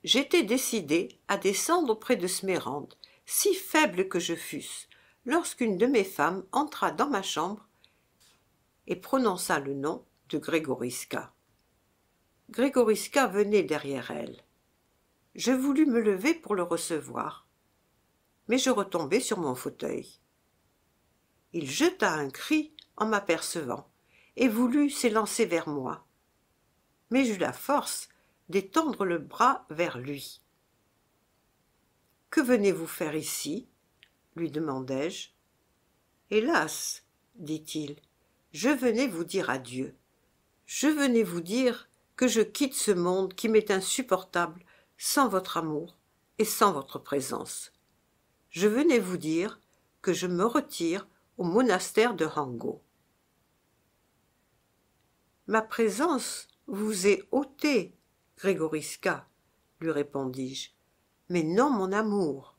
Speaker 1: J'étais décidé à descendre auprès de Smérande, si faible que je fusse, lorsqu'une de mes femmes entra dans ma chambre et prononça le nom de Grégoriska. Grégoriska venait derrière elle. Je voulus me lever pour le recevoir, mais je retombai sur mon fauteuil. Il jeta un cri en m'apercevant et voulut s'élancer vers moi. Mais j'eus la force d'étendre le bras vers lui. Que venez-vous faire ici lui demandai-je. Hélas dit-il, je venais vous dire adieu. Je venais vous dire que je quitte ce monde qui m'est insupportable sans votre amour et sans votre présence je venais vous dire que je me retire au monastère de Rango. »« Ma présence vous est ôtée, Grégoriska, lui répondis-je, mais non mon amour.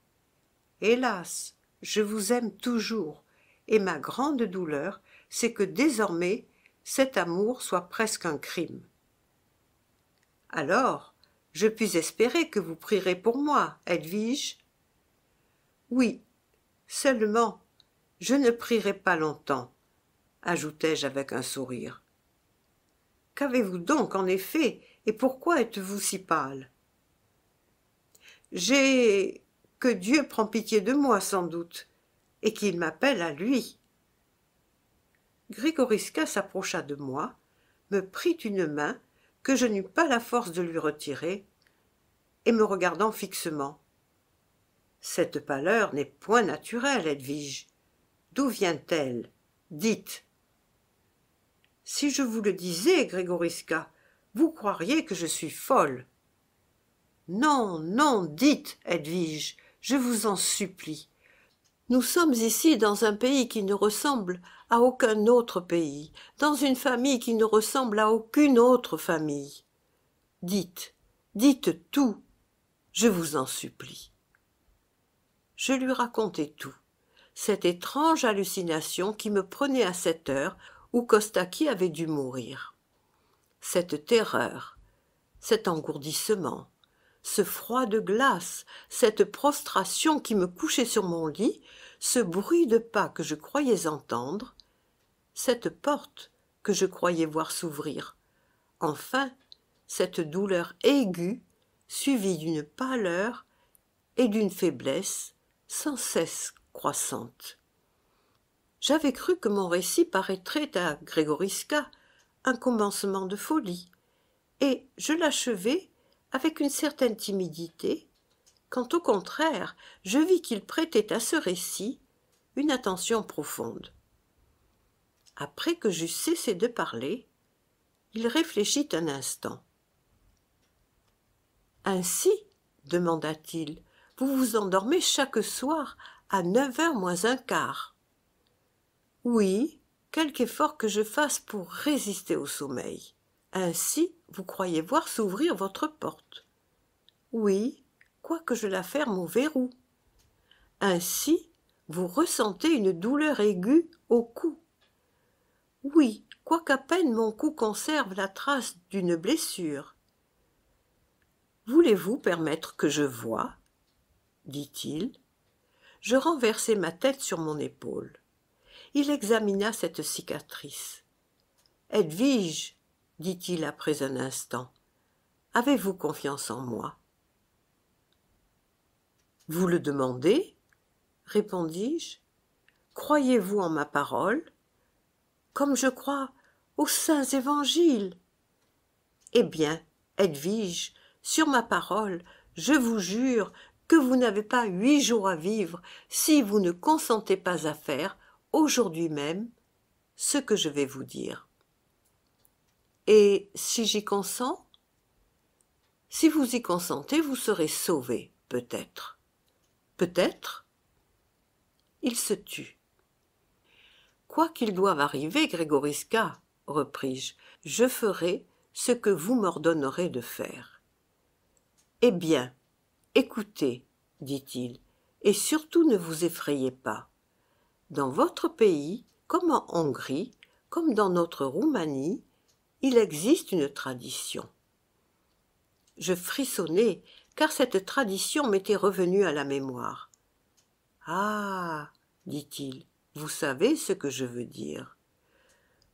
Speaker 1: Hélas, je vous aime toujours, et ma grande douleur, c'est que désormais cet amour soit presque un crime. Alors, je puis espérer que vous prierez pour moi, Edwige, oui seulement je ne prierai pas longtemps ajoutai-je avec un sourire qu'avez-vous donc en effet et pourquoi êtes-vous si pâle j'ai que dieu prend pitié de moi sans doute et qu'il m'appelle à lui grigoriska s'approcha de moi me prit une main que je n'eus pas la force de lui retirer et me regardant fixement cette pâleur n'est point naturelle edwige d'où vient-elle dites si je vous le disais Grégoriska, vous croiriez que je suis folle non non dites edwige je vous en supplie nous sommes ici dans un pays qui ne ressemble à aucun autre pays dans une famille qui ne ressemble à aucune autre famille dites dites tout je vous en supplie je lui racontai tout cette étrange hallucination qui me prenait à cette heure où Kostaki avait dû mourir cette terreur cet engourdissement ce froid de glace cette prostration qui me couchait sur mon lit ce bruit de pas que je croyais entendre cette porte que je croyais voir s'ouvrir enfin cette douleur aiguë suivie d'une pâleur et d'une faiblesse sans cesse croissante. J'avais cru que mon récit paraîtrait à Grégoriska un commencement de folie, et je l'achevais avec une certaine timidité, quand au contraire je vis qu'il prêtait à ce récit une attention profonde. Après que j'eus cessé de parler, il réfléchit un instant. Ainsi, demanda-t-il, vous vous endormez chaque soir à neuf heures moins un quart. Oui, quelque effort que je fasse pour résister au sommeil. Ainsi, vous croyez voir s'ouvrir votre porte. Oui, quoique je la ferme au verrou. Ainsi, vous ressentez une douleur aiguë au cou. Oui, quoiqu'à peine mon cou conserve la trace d'une blessure. Voulez-vous permettre que je voie dit-il. Je renversai ma tête sur mon épaule. Il examina cette cicatrice. Edwige, dit-il après un instant, avez-vous confiance en moi Vous le demandez répondis-je. Croyez-vous en ma parole Comme je crois aux saints évangiles. Eh bien, Edwige, sur ma parole, je vous jure que vous n'avez pas huit jours à vivre si vous ne consentez pas à faire, aujourd'hui même, ce que je vais vous dire. Et si j'y consens Si vous y consentez, vous serez sauvé, peut-être. Peut-être Il se tut. Quoi qu'il doive arriver, Grégoriska, repris-je, je ferai ce que vous m'ordonnerez de faire. Eh bien, écoutez dit-il et surtout ne vous effrayez pas dans votre pays comme en hongrie comme dans notre roumanie il existe une tradition je frissonnai car cette tradition m'était revenue à la mémoire ah dit-il vous savez ce que je veux dire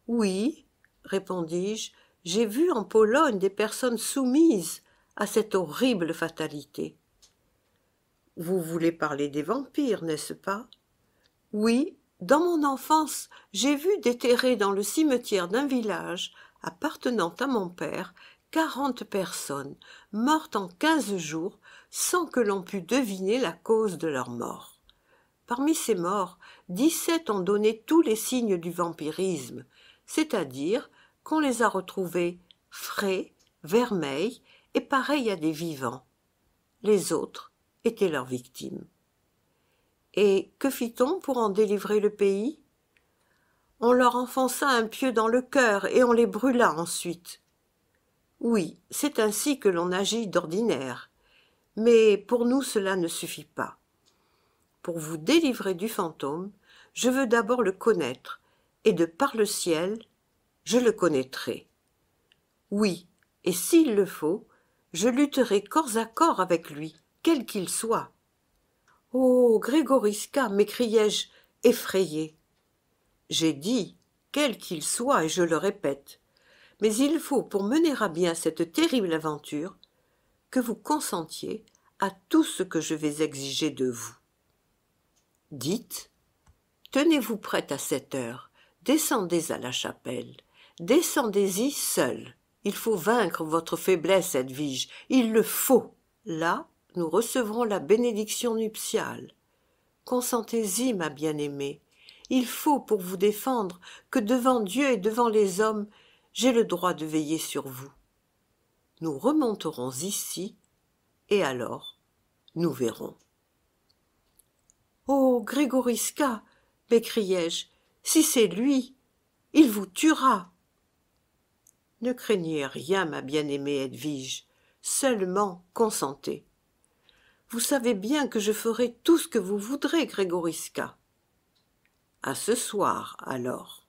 Speaker 1: oui répondis-je j'ai vu en pologne des personnes soumises à cette horrible fatalité vous voulez parler des vampires, n'est-ce pas Oui, dans mon enfance, j'ai vu déterrer dans le cimetière d'un village appartenant à mon père quarante personnes mortes en quinze jours sans que l'on pût deviner la cause de leur mort. Parmi ces morts, dix-sept ont donné tous les signes du vampirisme, c'est-à-dire qu'on les a retrouvés frais, vermeils et pareils à des vivants. Les autres, étaient leurs victimes. Et que fit-on pour en délivrer le pays On leur enfonça un pieu dans le cœur et on les brûla ensuite. Oui, c'est ainsi que l'on agit d'ordinaire. Mais pour nous cela ne suffit pas. Pour vous délivrer du fantôme, je veux d'abord le connaître, et de par le ciel, je le connaîtrai. Oui, et s'il le faut, je lutterai corps à corps avec lui, quel qu'il soit. Oh, Grégoriska m'écriai-je, effrayé. J'ai dit quel qu'il soit, et je le répète. Mais il faut, pour mener à bien cette terrible aventure, que vous consentiez à tout ce que je vais exiger de vous. Dites Tenez-vous prête à cette heure, descendez à la chapelle, descendez-y seul. Il faut vaincre votre faiblesse, Edwige, il le faut. Là, nous recevrons la bénédiction nuptiale. Consentez-y, ma bien-aimée. Il faut, pour vous défendre, que devant Dieu et devant les hommes, j'ai le droit de veiller sur vous. Nous remonterons ici, et alors nous verrons. Oh, Grégoriska m'écriai-je, si c'est lui, il vous tuera. Ne craignez rien, ma bien-aimée Edwige, seulement consentez. Vous savez bien que je ferai tout ce que vous voudrez, Grégoriska. À ce soir, alors.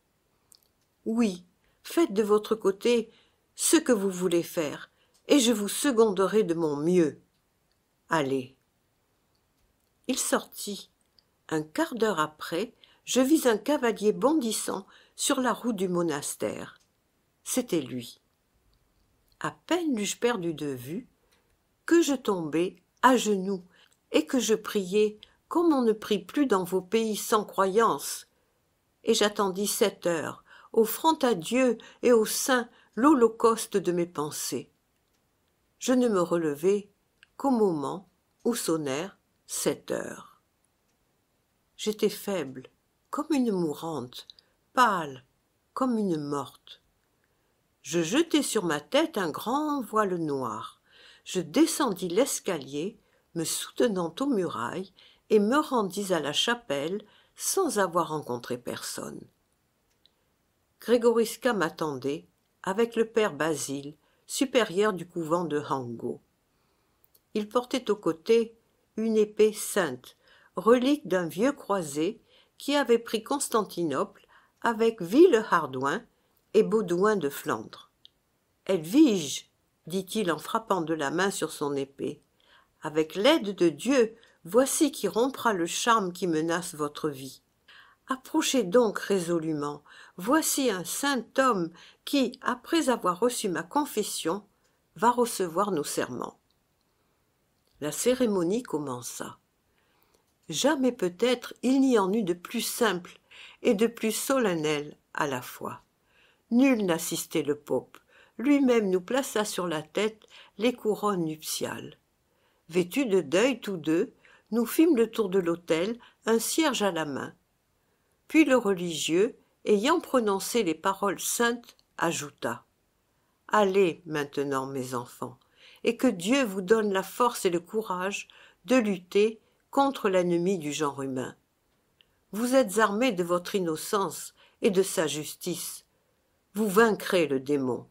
Speaker 1: Oui, faites de votre côté ce que vous voulez faire, et je vous seconderai de mon mieux. Allez. Il sortit. Un quart d'heure après, je vis un cavalier bondissant sur la roue du monastère. C'était lui. À peine l'eus-je perdu de vue que je tombai à genoux, et que je priais comme on ne prie plus dans vos pays sans croyance. Et j'attendis sept heures, offrant à Dieu et aux saints l'holocauste de mes pensées. Je ne me relevai qu'au moment où sonnèrent sept heures. J'étais faible, comme une mourante, pâle, comme une morte. Je jetai sur ma tête un grand voile noir je descendis l'escalier me soutenant aux murailles et me rendis à la chapelle sans avoir rencontré personne grégorisca m'attendait avec le père basile supérieur du couvent de hango il portait au côté une épée sainte relique d'un vieux croisé qui avait pris constantinople avec Villehardouin et baudouin de flandre Elvige !» dit-il en frappant de la main sur son épée. Avec l'aide de Dieu, voici qui rompra le charme qui menace votre vie. Approchez donc résolument. Voici un saint homme qui, après avoir reçu ma confession, va recevoir nos serments. La cérémonie commença. Jamais peut-être il n'y en eut de plus simple et de plus solennel à la fois. Nul n'assistait le pope, lui-même nous plaça sur la tête les couronnes nuptiales. Vêtus de deuil tous deux, nous fîmes le tour de l'autel, un cierge à la main. Puis le religieux, ayant prononcé les paroles saintes, ajouta Allez maintenant, mes enfants, et que Dieu vous donne la force et le courage de lutter contre l'ennemi du genre humain. Vous êtes armés de votre innocence et de sa justice. Vous vaincrez le démon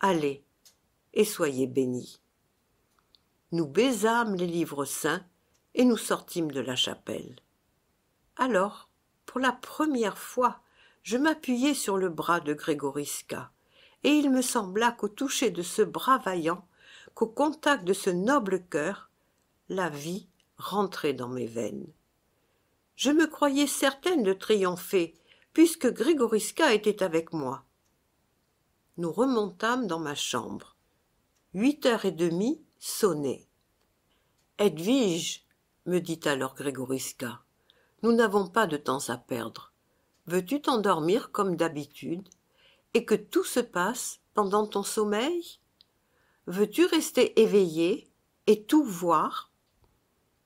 Speaker 1: allez et soyez bénis. Nous baisâmes les livres saints et nous sortîmes de la chapelle. Alors, pour la première fois, je m'appuyai sur le bras de Grégorisca et il me sembla qu'au toucher de ce bras vaillant, qu'au contact de ce noble cœur, la vie rentrait dans mes veines. Je me croyais certaine de triompher, puisque Grégorisca était avec moi, nous remontâmes dans ma chambre huit heures et demie sonnaient edwige me dit alors Grégoriska, « nous n'avons pas de temps à perdre veux-tu t'endormir comme d'habitude et que tout se passe pendant ton sommeil veux-tu rester éveillé et tout voir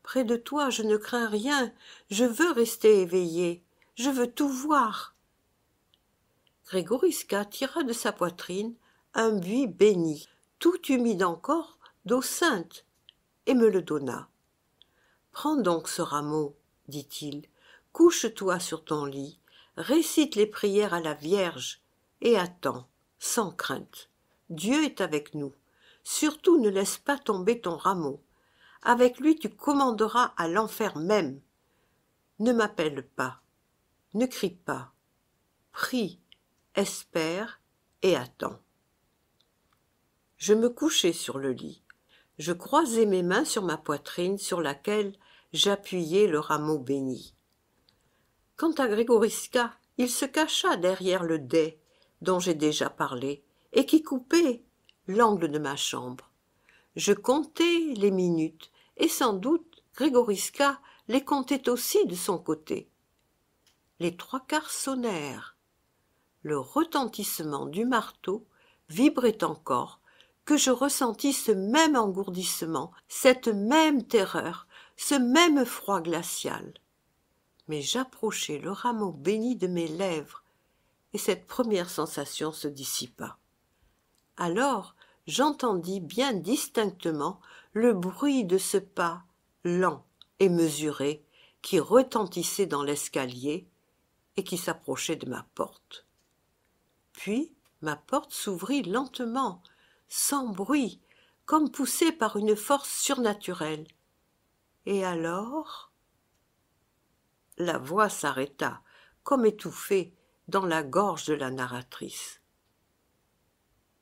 Speaker 1: près de toi je ne crains rien je veux rester éveillé. je veux tout voir Grégorisca tira de sa poitrine un buis béni, tout humide encore d'eau sainte, et me le donna. Prends donc ce rameau, dit-il, couche-toi sur ton lit, récite les prières à la Vierge, et attends, sans crainte. Dieu est avec nous. Surtout ne laisse pas tomber ton rameau. Avec lui tu commanderas à l'enfer même. Ne m'appelle pas, ne crie pas, prie, espère et attend. Je me couchai sur le lit. Je croisai mes mains sur ma poitrine sur laquelle j'appuyais le rameau béni. Quant à Grégoriska, il se cacha derrière le dé dont j'ai déjà parlé et qui coupait l'angle de ma chambre. Je comptais les minutes et sans doute Grégoriska les comptait aussi de son côté. Les trois quarts sonnèrent le retentissement du marteau vibrait encore que je ressentis ce même engourdissement cette même terreur ce même froid glacial mais j'approchai le rameau béni de mes lèvres et cette première sensation se dissipa alors j'entendis bien distinctement le bruit de ce pas lent et mesuré qui retentissait dans l'escalier et qui s'approchait de ma porte puis ma porte s'ouvrit lentement sans bruit comme poussée par une force surnaturelle et alors la voix s'arrêta comme étouffée dans la gorge de la narratrice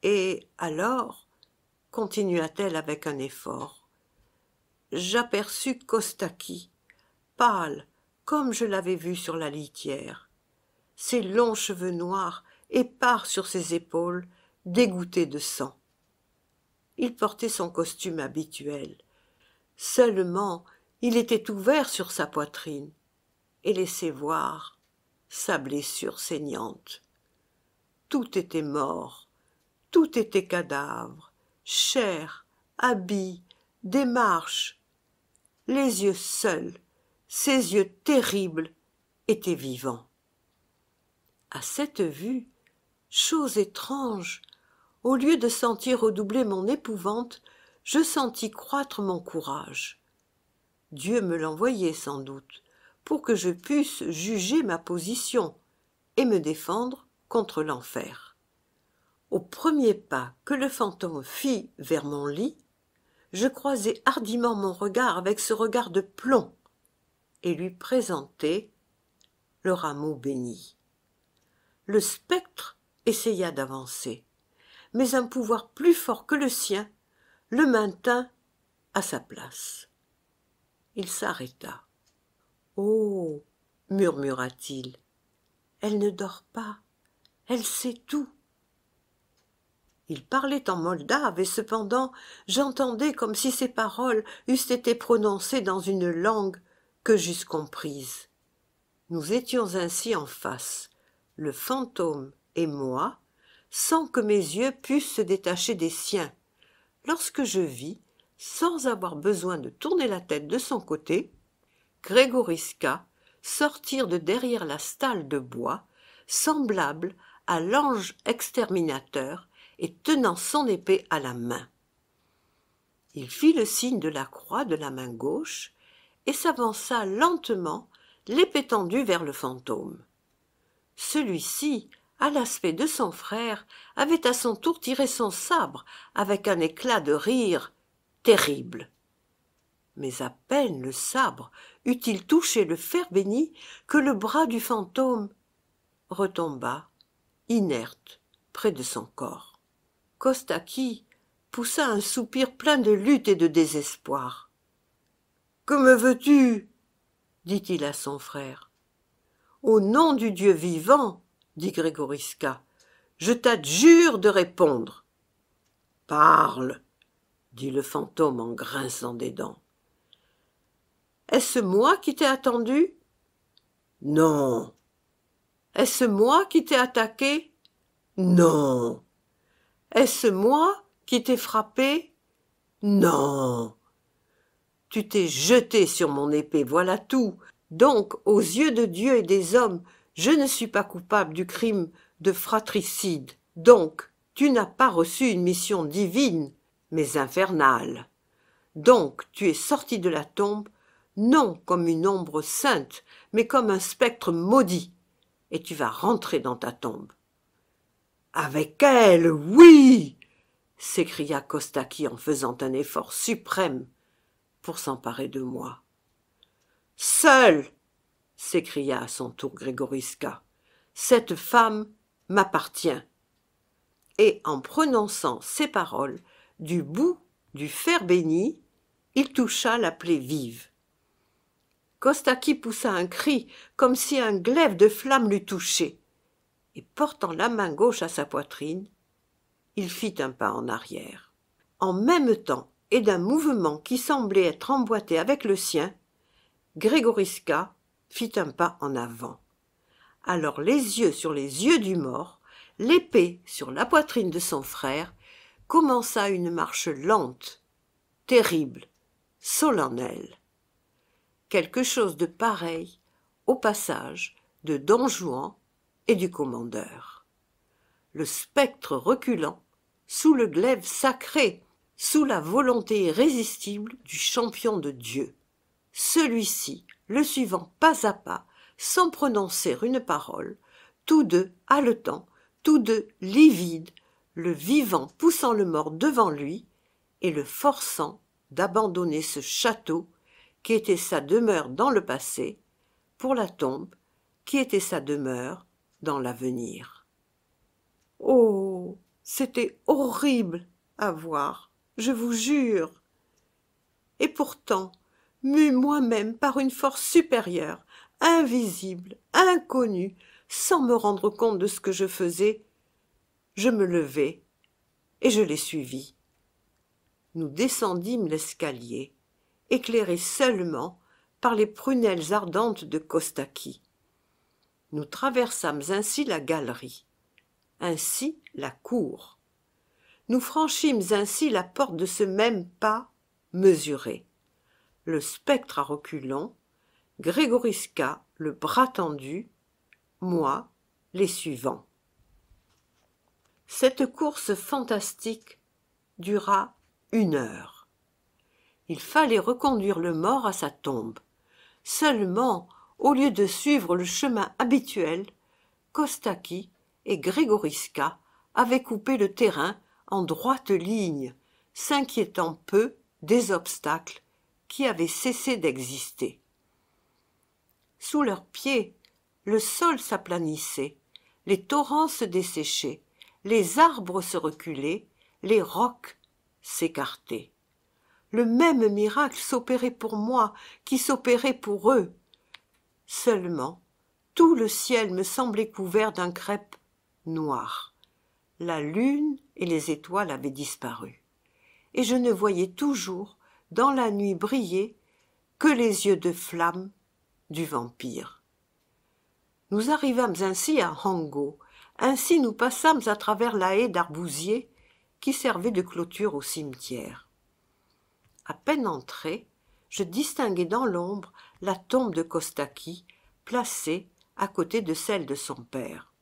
Speaker 1: et alors continua-t-elle avec un effort j'aperçus kostaki pâle comme je l'avais vu sur la litière ses longs cheveux noirs part sur ses épaules, dégoûté de sang. Il portait son costume habituel. Seulement, il était ouvert sur sa poitrine et laissait voir sa blessure saignante. Tout était mort, tout était cadavre, chair, habit, démarche. Les yeux seuls, ses yeux terribles, étaient vivants. À cette vue, chose étrange au lieu de sentir redoubler mon épouvante je sentis croître mon courage dieu me l'envoyait sans doute pour que je puisse juger ma position et me défendre contre l'enfer au premier pas que le fantôme fit vers mon lit je croisai hardiment mon regard avec ce regard de plomb et lui présentai le rameau béni le spectre essaya d'avancer mais un pouvoir plus fort que le sien le maintint à sa place il s'arrêta oh murmura-t-il elle ne dort pas elle sait tout il parlait en moldave et cependant j'entendais comme si ses paroles eussent été prononcées dans une langue que j'eusse comprise nous étions ainsi en face le fantôme et moi, sans que mes yeux pussent se détacher des siens, lorsque je vis, sans avoir besoin de tourner la tête de son côté, Grégoriska sortir de derrière la stalle de bois, semblable à l'ange exterminateur et tenant son épée à la main. Il fit le signe de la croix de la main gauche et s'avança lentement, l'épée tendue vers le fantôme. Celui-ci, à l'aspect de son frère, avait à son tour tiré son sabre avec un éclat de rire terrible. Mais à peine le sabre eut-il touché le fer béni que le bras du fantôme retomba, inerte, près de son corps. Kostaki poussa un soupir plein de lutte et de désespoir. Que me veux-tu dit-il à son frère. Au nom du Dieu vivant, dit Grégoriska. « Je t'adjure de répondre. Parle, dit le fantôme en grinçant des dents. Est-ce moi qui t'ai attendu Non. Est-ce moi qui t'ai attaqué Non. Est-ce moi qui t'ai frappé Non. Tu t'es jeté sur mon épée, voilà tout. Donc, aux yeux de Dieu et des hommes, je ne suis pas coupable du crime de fratricide. Donc, tu n'as pas reçu une mission divine, mais infernale. Donc, tu es sorti de la tombe, non comme une ombre sainte, mais comme un spectre maudit, et tu vas rentrer dans ta tombe. Avec elle, oui s'écria Kostaki en faisant un effort suprême pour s'emparer de moi. Seul s'écria à son tour Grégoriska. « cette femme m'appartient et en prononçant ces paroles du bout du fer béni il toucha la plaie vive Kostaki poussa un cri comme si un glaive de flamme l'eût touché et portant la main gauche à sa poitrine il fit un pas en arrière en même temps et d'un mouvement qui semblait être emboîté avec le sien Grégoriska fit un pas en avant. Alors les yeux sur les yeux du mort, l'épée sur la poitrine de son frère, commença une marche lente, terrible, solennelle. Quelque chose de pareil au passage de Don Juan et du commandeur. Le spectre reculant, sous le glaive sacré, sous la volonté irrésistible du champion de Dieu. Celui-ci le suivant pas à pas, sans prononcer une parole, tous deux haletants, tous deux livides, le vivant poussant le mort devant lui et le forçant d'abandonner ce château qui était sa demeure dans le passé pour la tombe qui était sa demeure dans l'avenir. Oh, c'était horrible à voir, je vous jure. Et pourtant, mue moi-même par une force supérieure, invisible, inconnue, sans me rendre compte de ce que je faisais, je me levai et je les suivis. Nous descendîmes l'escalier, éclairé seulement par les prunelles ardentes de Kostaki. Nous traversâmes ainsi la galerie, ainsi la cour. Nous franchîmes ainsi la porte de ce même pas mesuré le spectre à reculons, Grégoriska, le bras tendu, moi, les suivants. Cette course fantastique dura une heure. Il fallait reconduire le mort à sa tombe. Seulement, au lieu de suivre le chemin habituel, Kostaki et Grégoriska avaient coupé le terrain en droite ligne, s'inquiétant peu des obstacles qui avait cessé d'exister. Sous leurs pieds, le sol s'aplanissait, les torrents se desséchaient, les arbres se reculaient, les rocs s'écartaient. Le même miracle s'opérait pour moi qui s'opérait pour eux. Seulement, tout le ciel me semblait couvert d'un crêpe noir. La lune et les étoiles avaient disparu, et je ne voyais toujours dans la nuit brillaient que les yeux de flamme du vampire. Nous arrivâmes ainsi à Hango, ainsi nous passâmes à travers la haie d'arbousiers qui servait de clôture au cimetière. À peine entrée, je distinguai dans l'ombre la tombe de Kostaki, placée à côté de celle de son père.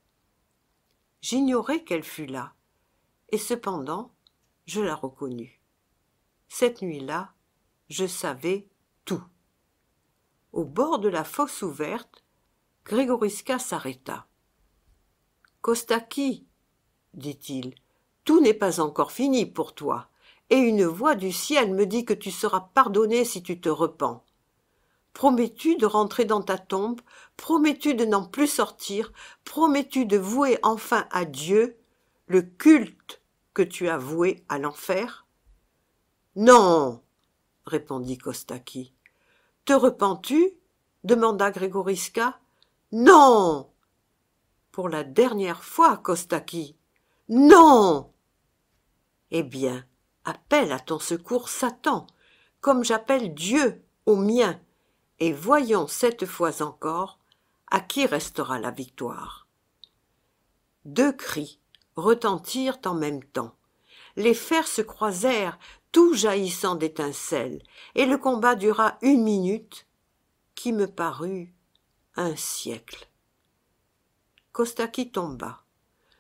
Speaker 1: J'ignorais qu'elle fût là, et cependant je la reconnus. Cette nuit-là, je savais tout. Au bord de la fosse ouverte, Grégoriska s'arrêta. Kostaki, dit-il, tout n'est pas encore fini pour toi, et une voix du ciel me dit que tu seras pardonné si tu te repens. Promets-tu de rentrer dans ta tombe Promets-tu de n'en plus sortir Promets-tu de vouer enfin à Dieu le culte que tu as voué à l'enfer Non répondit Kostaki. Te repens-tu demanda Grégoriska. Non Pour la dernière fois, Kostaki. Non Eh bien, appelle à ton secours Satan, comme j'appelle Dieu au mien, et voyons cette fois encore à qui restera la victoire. Deux cris retentirent en même temps. Les fers se croisèrent, tout jaillissant d'étincelles, et le combat dura une minute, qui me parut un siècle. Kostaki tomba.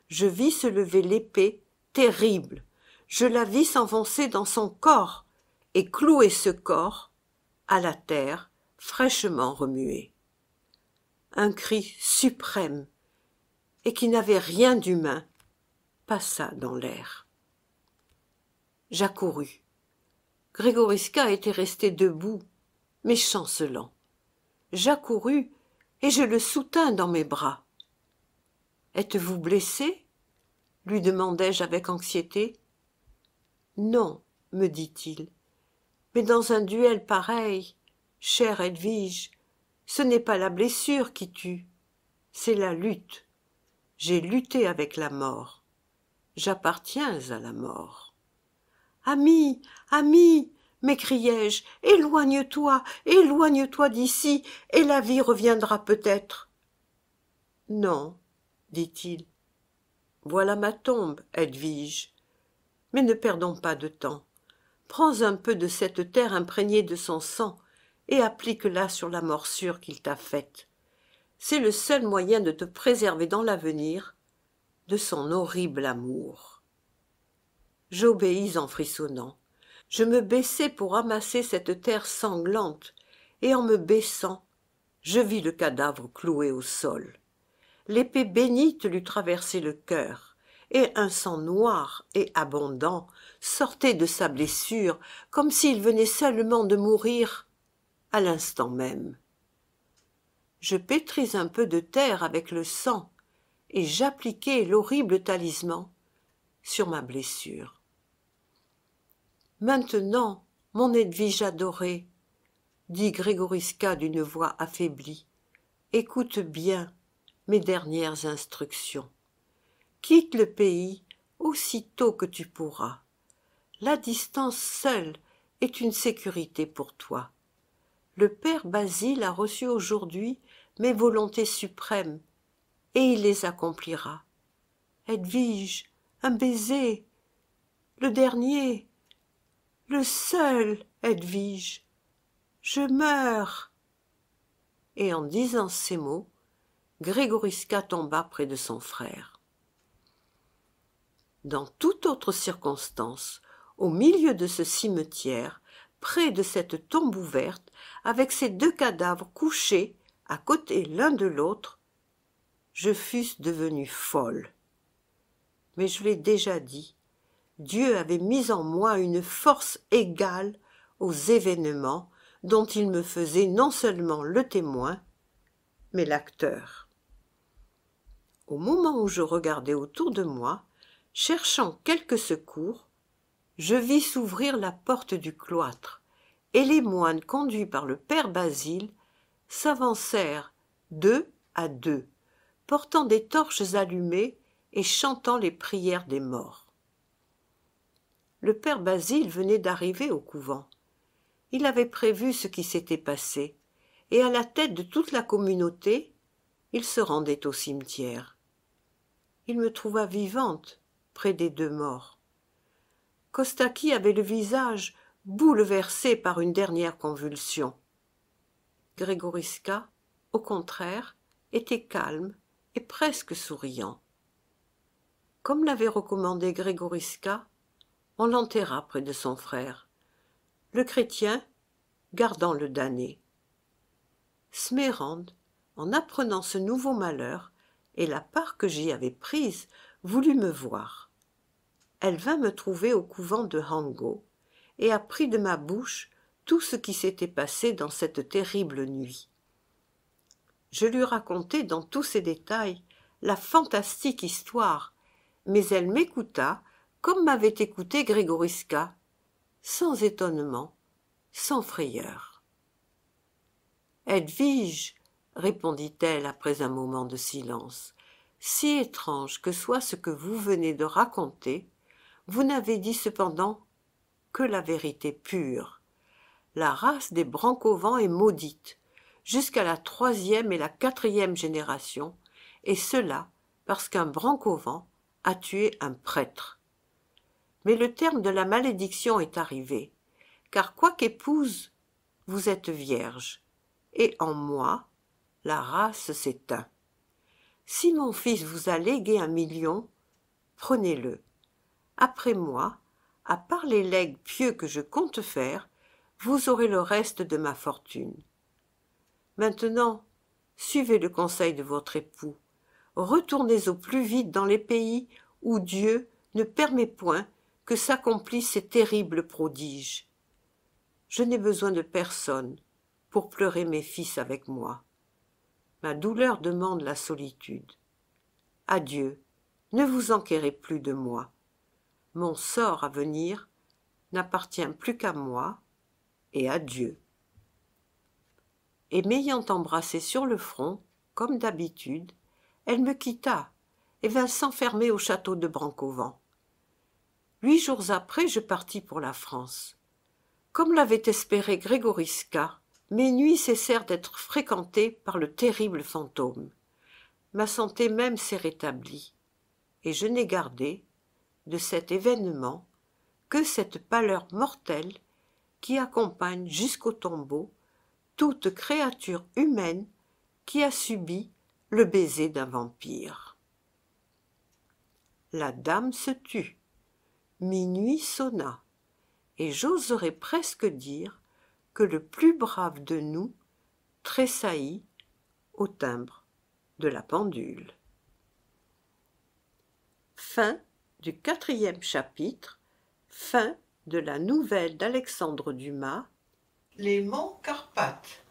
Speaker 1: Je vis se lever l'épée, terrible. Je la vis s'enfoncer dans son corps et clouer ce corps à la terre, fraîchement remuée. Un cri suprême et qui n'avait rien d'humain passa dans l'air. J'accourus Grégoriska était resté debout mais chancelant j'accourus et je le soutins dans mes bras êtes-vous blessé lui demandai-je avec anxiété non me dit-il mais dans un duel pareil cher edwige ce n'est pas la blessure qui tue c'est la lutte j'ai lutté avec la mort j'appartiens à la mort ami ami m'écriai-je éloigne-toi éloigne-toi d'ici et la vie reviendra peut-être non dit-il voilà ma tombe edwige mais ne perdons pas de temps prends un peu de cette terre imprégnée de son sang et applique la sur la morsure qu'il t'a faite c'est le seul moyen de te préserver dans l'avenir de son horrible amour j'obéis en frissonnant je me baissai pour ramasser cette terre sanglante et en me baissant je vis le cadavre cloué au sol l'épée bénite lui traversait le cœur et un sang noir et abondant sortait de sa blessure comme s'il venait seulement de mourir à l'instant même je pétris un peu de terre avec le sang et j'appliquai l'horrible talisman sur ma blessure maintenant mon edwige adorée dit grégorisca d'une voix affaiblie écoute bien mes dernières instructions quitte le pays aussitôt que tu pourras la distance seule est une sécurité pour toi le père basile a reçu aujourd'hui mes volontés suprêmes et il les accomplira edwige un baiser le dernier le seul edwige je meurs et en disant ces mots grégorisca tomba près de son frère dans toute autre circonstance au milieu de ce cimetière près de cette tombe ouverte avec ces deux cadavres couchés à côté l'un de l'autre je fusse devenue folle mais je l'ai déjà dit Dieu avait mis en moi une force égale aux événements dont il me faisait non seulement le témoin, mais l'acteur. Au moment où je regardais autour de moi, cherchant quelque secours, je vis s'ouvrir la porte du cloître, et les moines conduits par le père Basile s'avancèrent deux à deux, portant des torches allumées et chantant les prières des morts le père basile venait d'arriver au couvent il avait prévu ce qui s'était passé et à la tête de toute la communauté il se rendait au cimetière il me trouva vivante près des deux morts kostaki avait le visage bouleversé par une dernière convulsion Grégoriska, au contraire était calme et presque souriant comme l'avait recommandé Grégoriska, on l'enterra près de son frère. Le chrétien gardant le damné. Smérande, en apprenant ce nouveau malheur, et la part que j'y avais prise, voulut me voir. Elle vint me trouver au couvent de Hango, et apprit de ma bouche tout ce qui s'était passé dans cette terrible nuit. Je lui racontai dans tous ses détails la fantastique histoire, mais elle m'écouta comme m'avait écouté Grégoriska, sans étonnement, sans frayeur. Edwige, répondit-elle après un moment de silence, si étrange que soit ce que vous venez de raconter, vous n'avez dit cependant que la vérité pure. La race des Brancovents est maudite jusqu'à la troisième et la quatrième génération, et cela parce qu'un brancovent a tué un prêtre mais le terme de la malédiction est arrivé car qu'épouse, vous êtes vierge et en moi la race s'éteint si mon fils vous a légué un million prenez-le après moi à part les legs pieux que je compte faire vous aurez le reste de ma fortune maintenant suivez le conseil de votre époux retournez au plus vite dans les pays où dieu ne permet point que s'accomplissent ces terribles prodiges. Je n'ai besoin de personne pour pleurer mes fils avec moi. Ma douleur demande la solitude. Adieu, ne vous enquérez plus de moi. Mon sort à venir n'appartient plus qu'à moi et à Dieu. Et m'ayant embrassé sur le front, comme d'habitude, elle me quitta et vint s'enfermer au château de Brancovent huit jours après je partis pour la france comme l'avait espéré grégorisca mes nuits cessèrent d'être fréquentées par le terrible fantôme ma santé même s'est rétablie et je n'ai gardé de cet événement que cette pâleur mortelle qui accompagne jusqu'au tombeau toute créature humaine qui a subi le baiser d'un vampire la dame se tut minuit sonna et j'oserais presque dire que le plus brave de nous tressaillit au timbre de la pendule. Fin du quatrième chapitre, fin de la nouvelle d'Alexandre Dumas, Les Monts Carpates.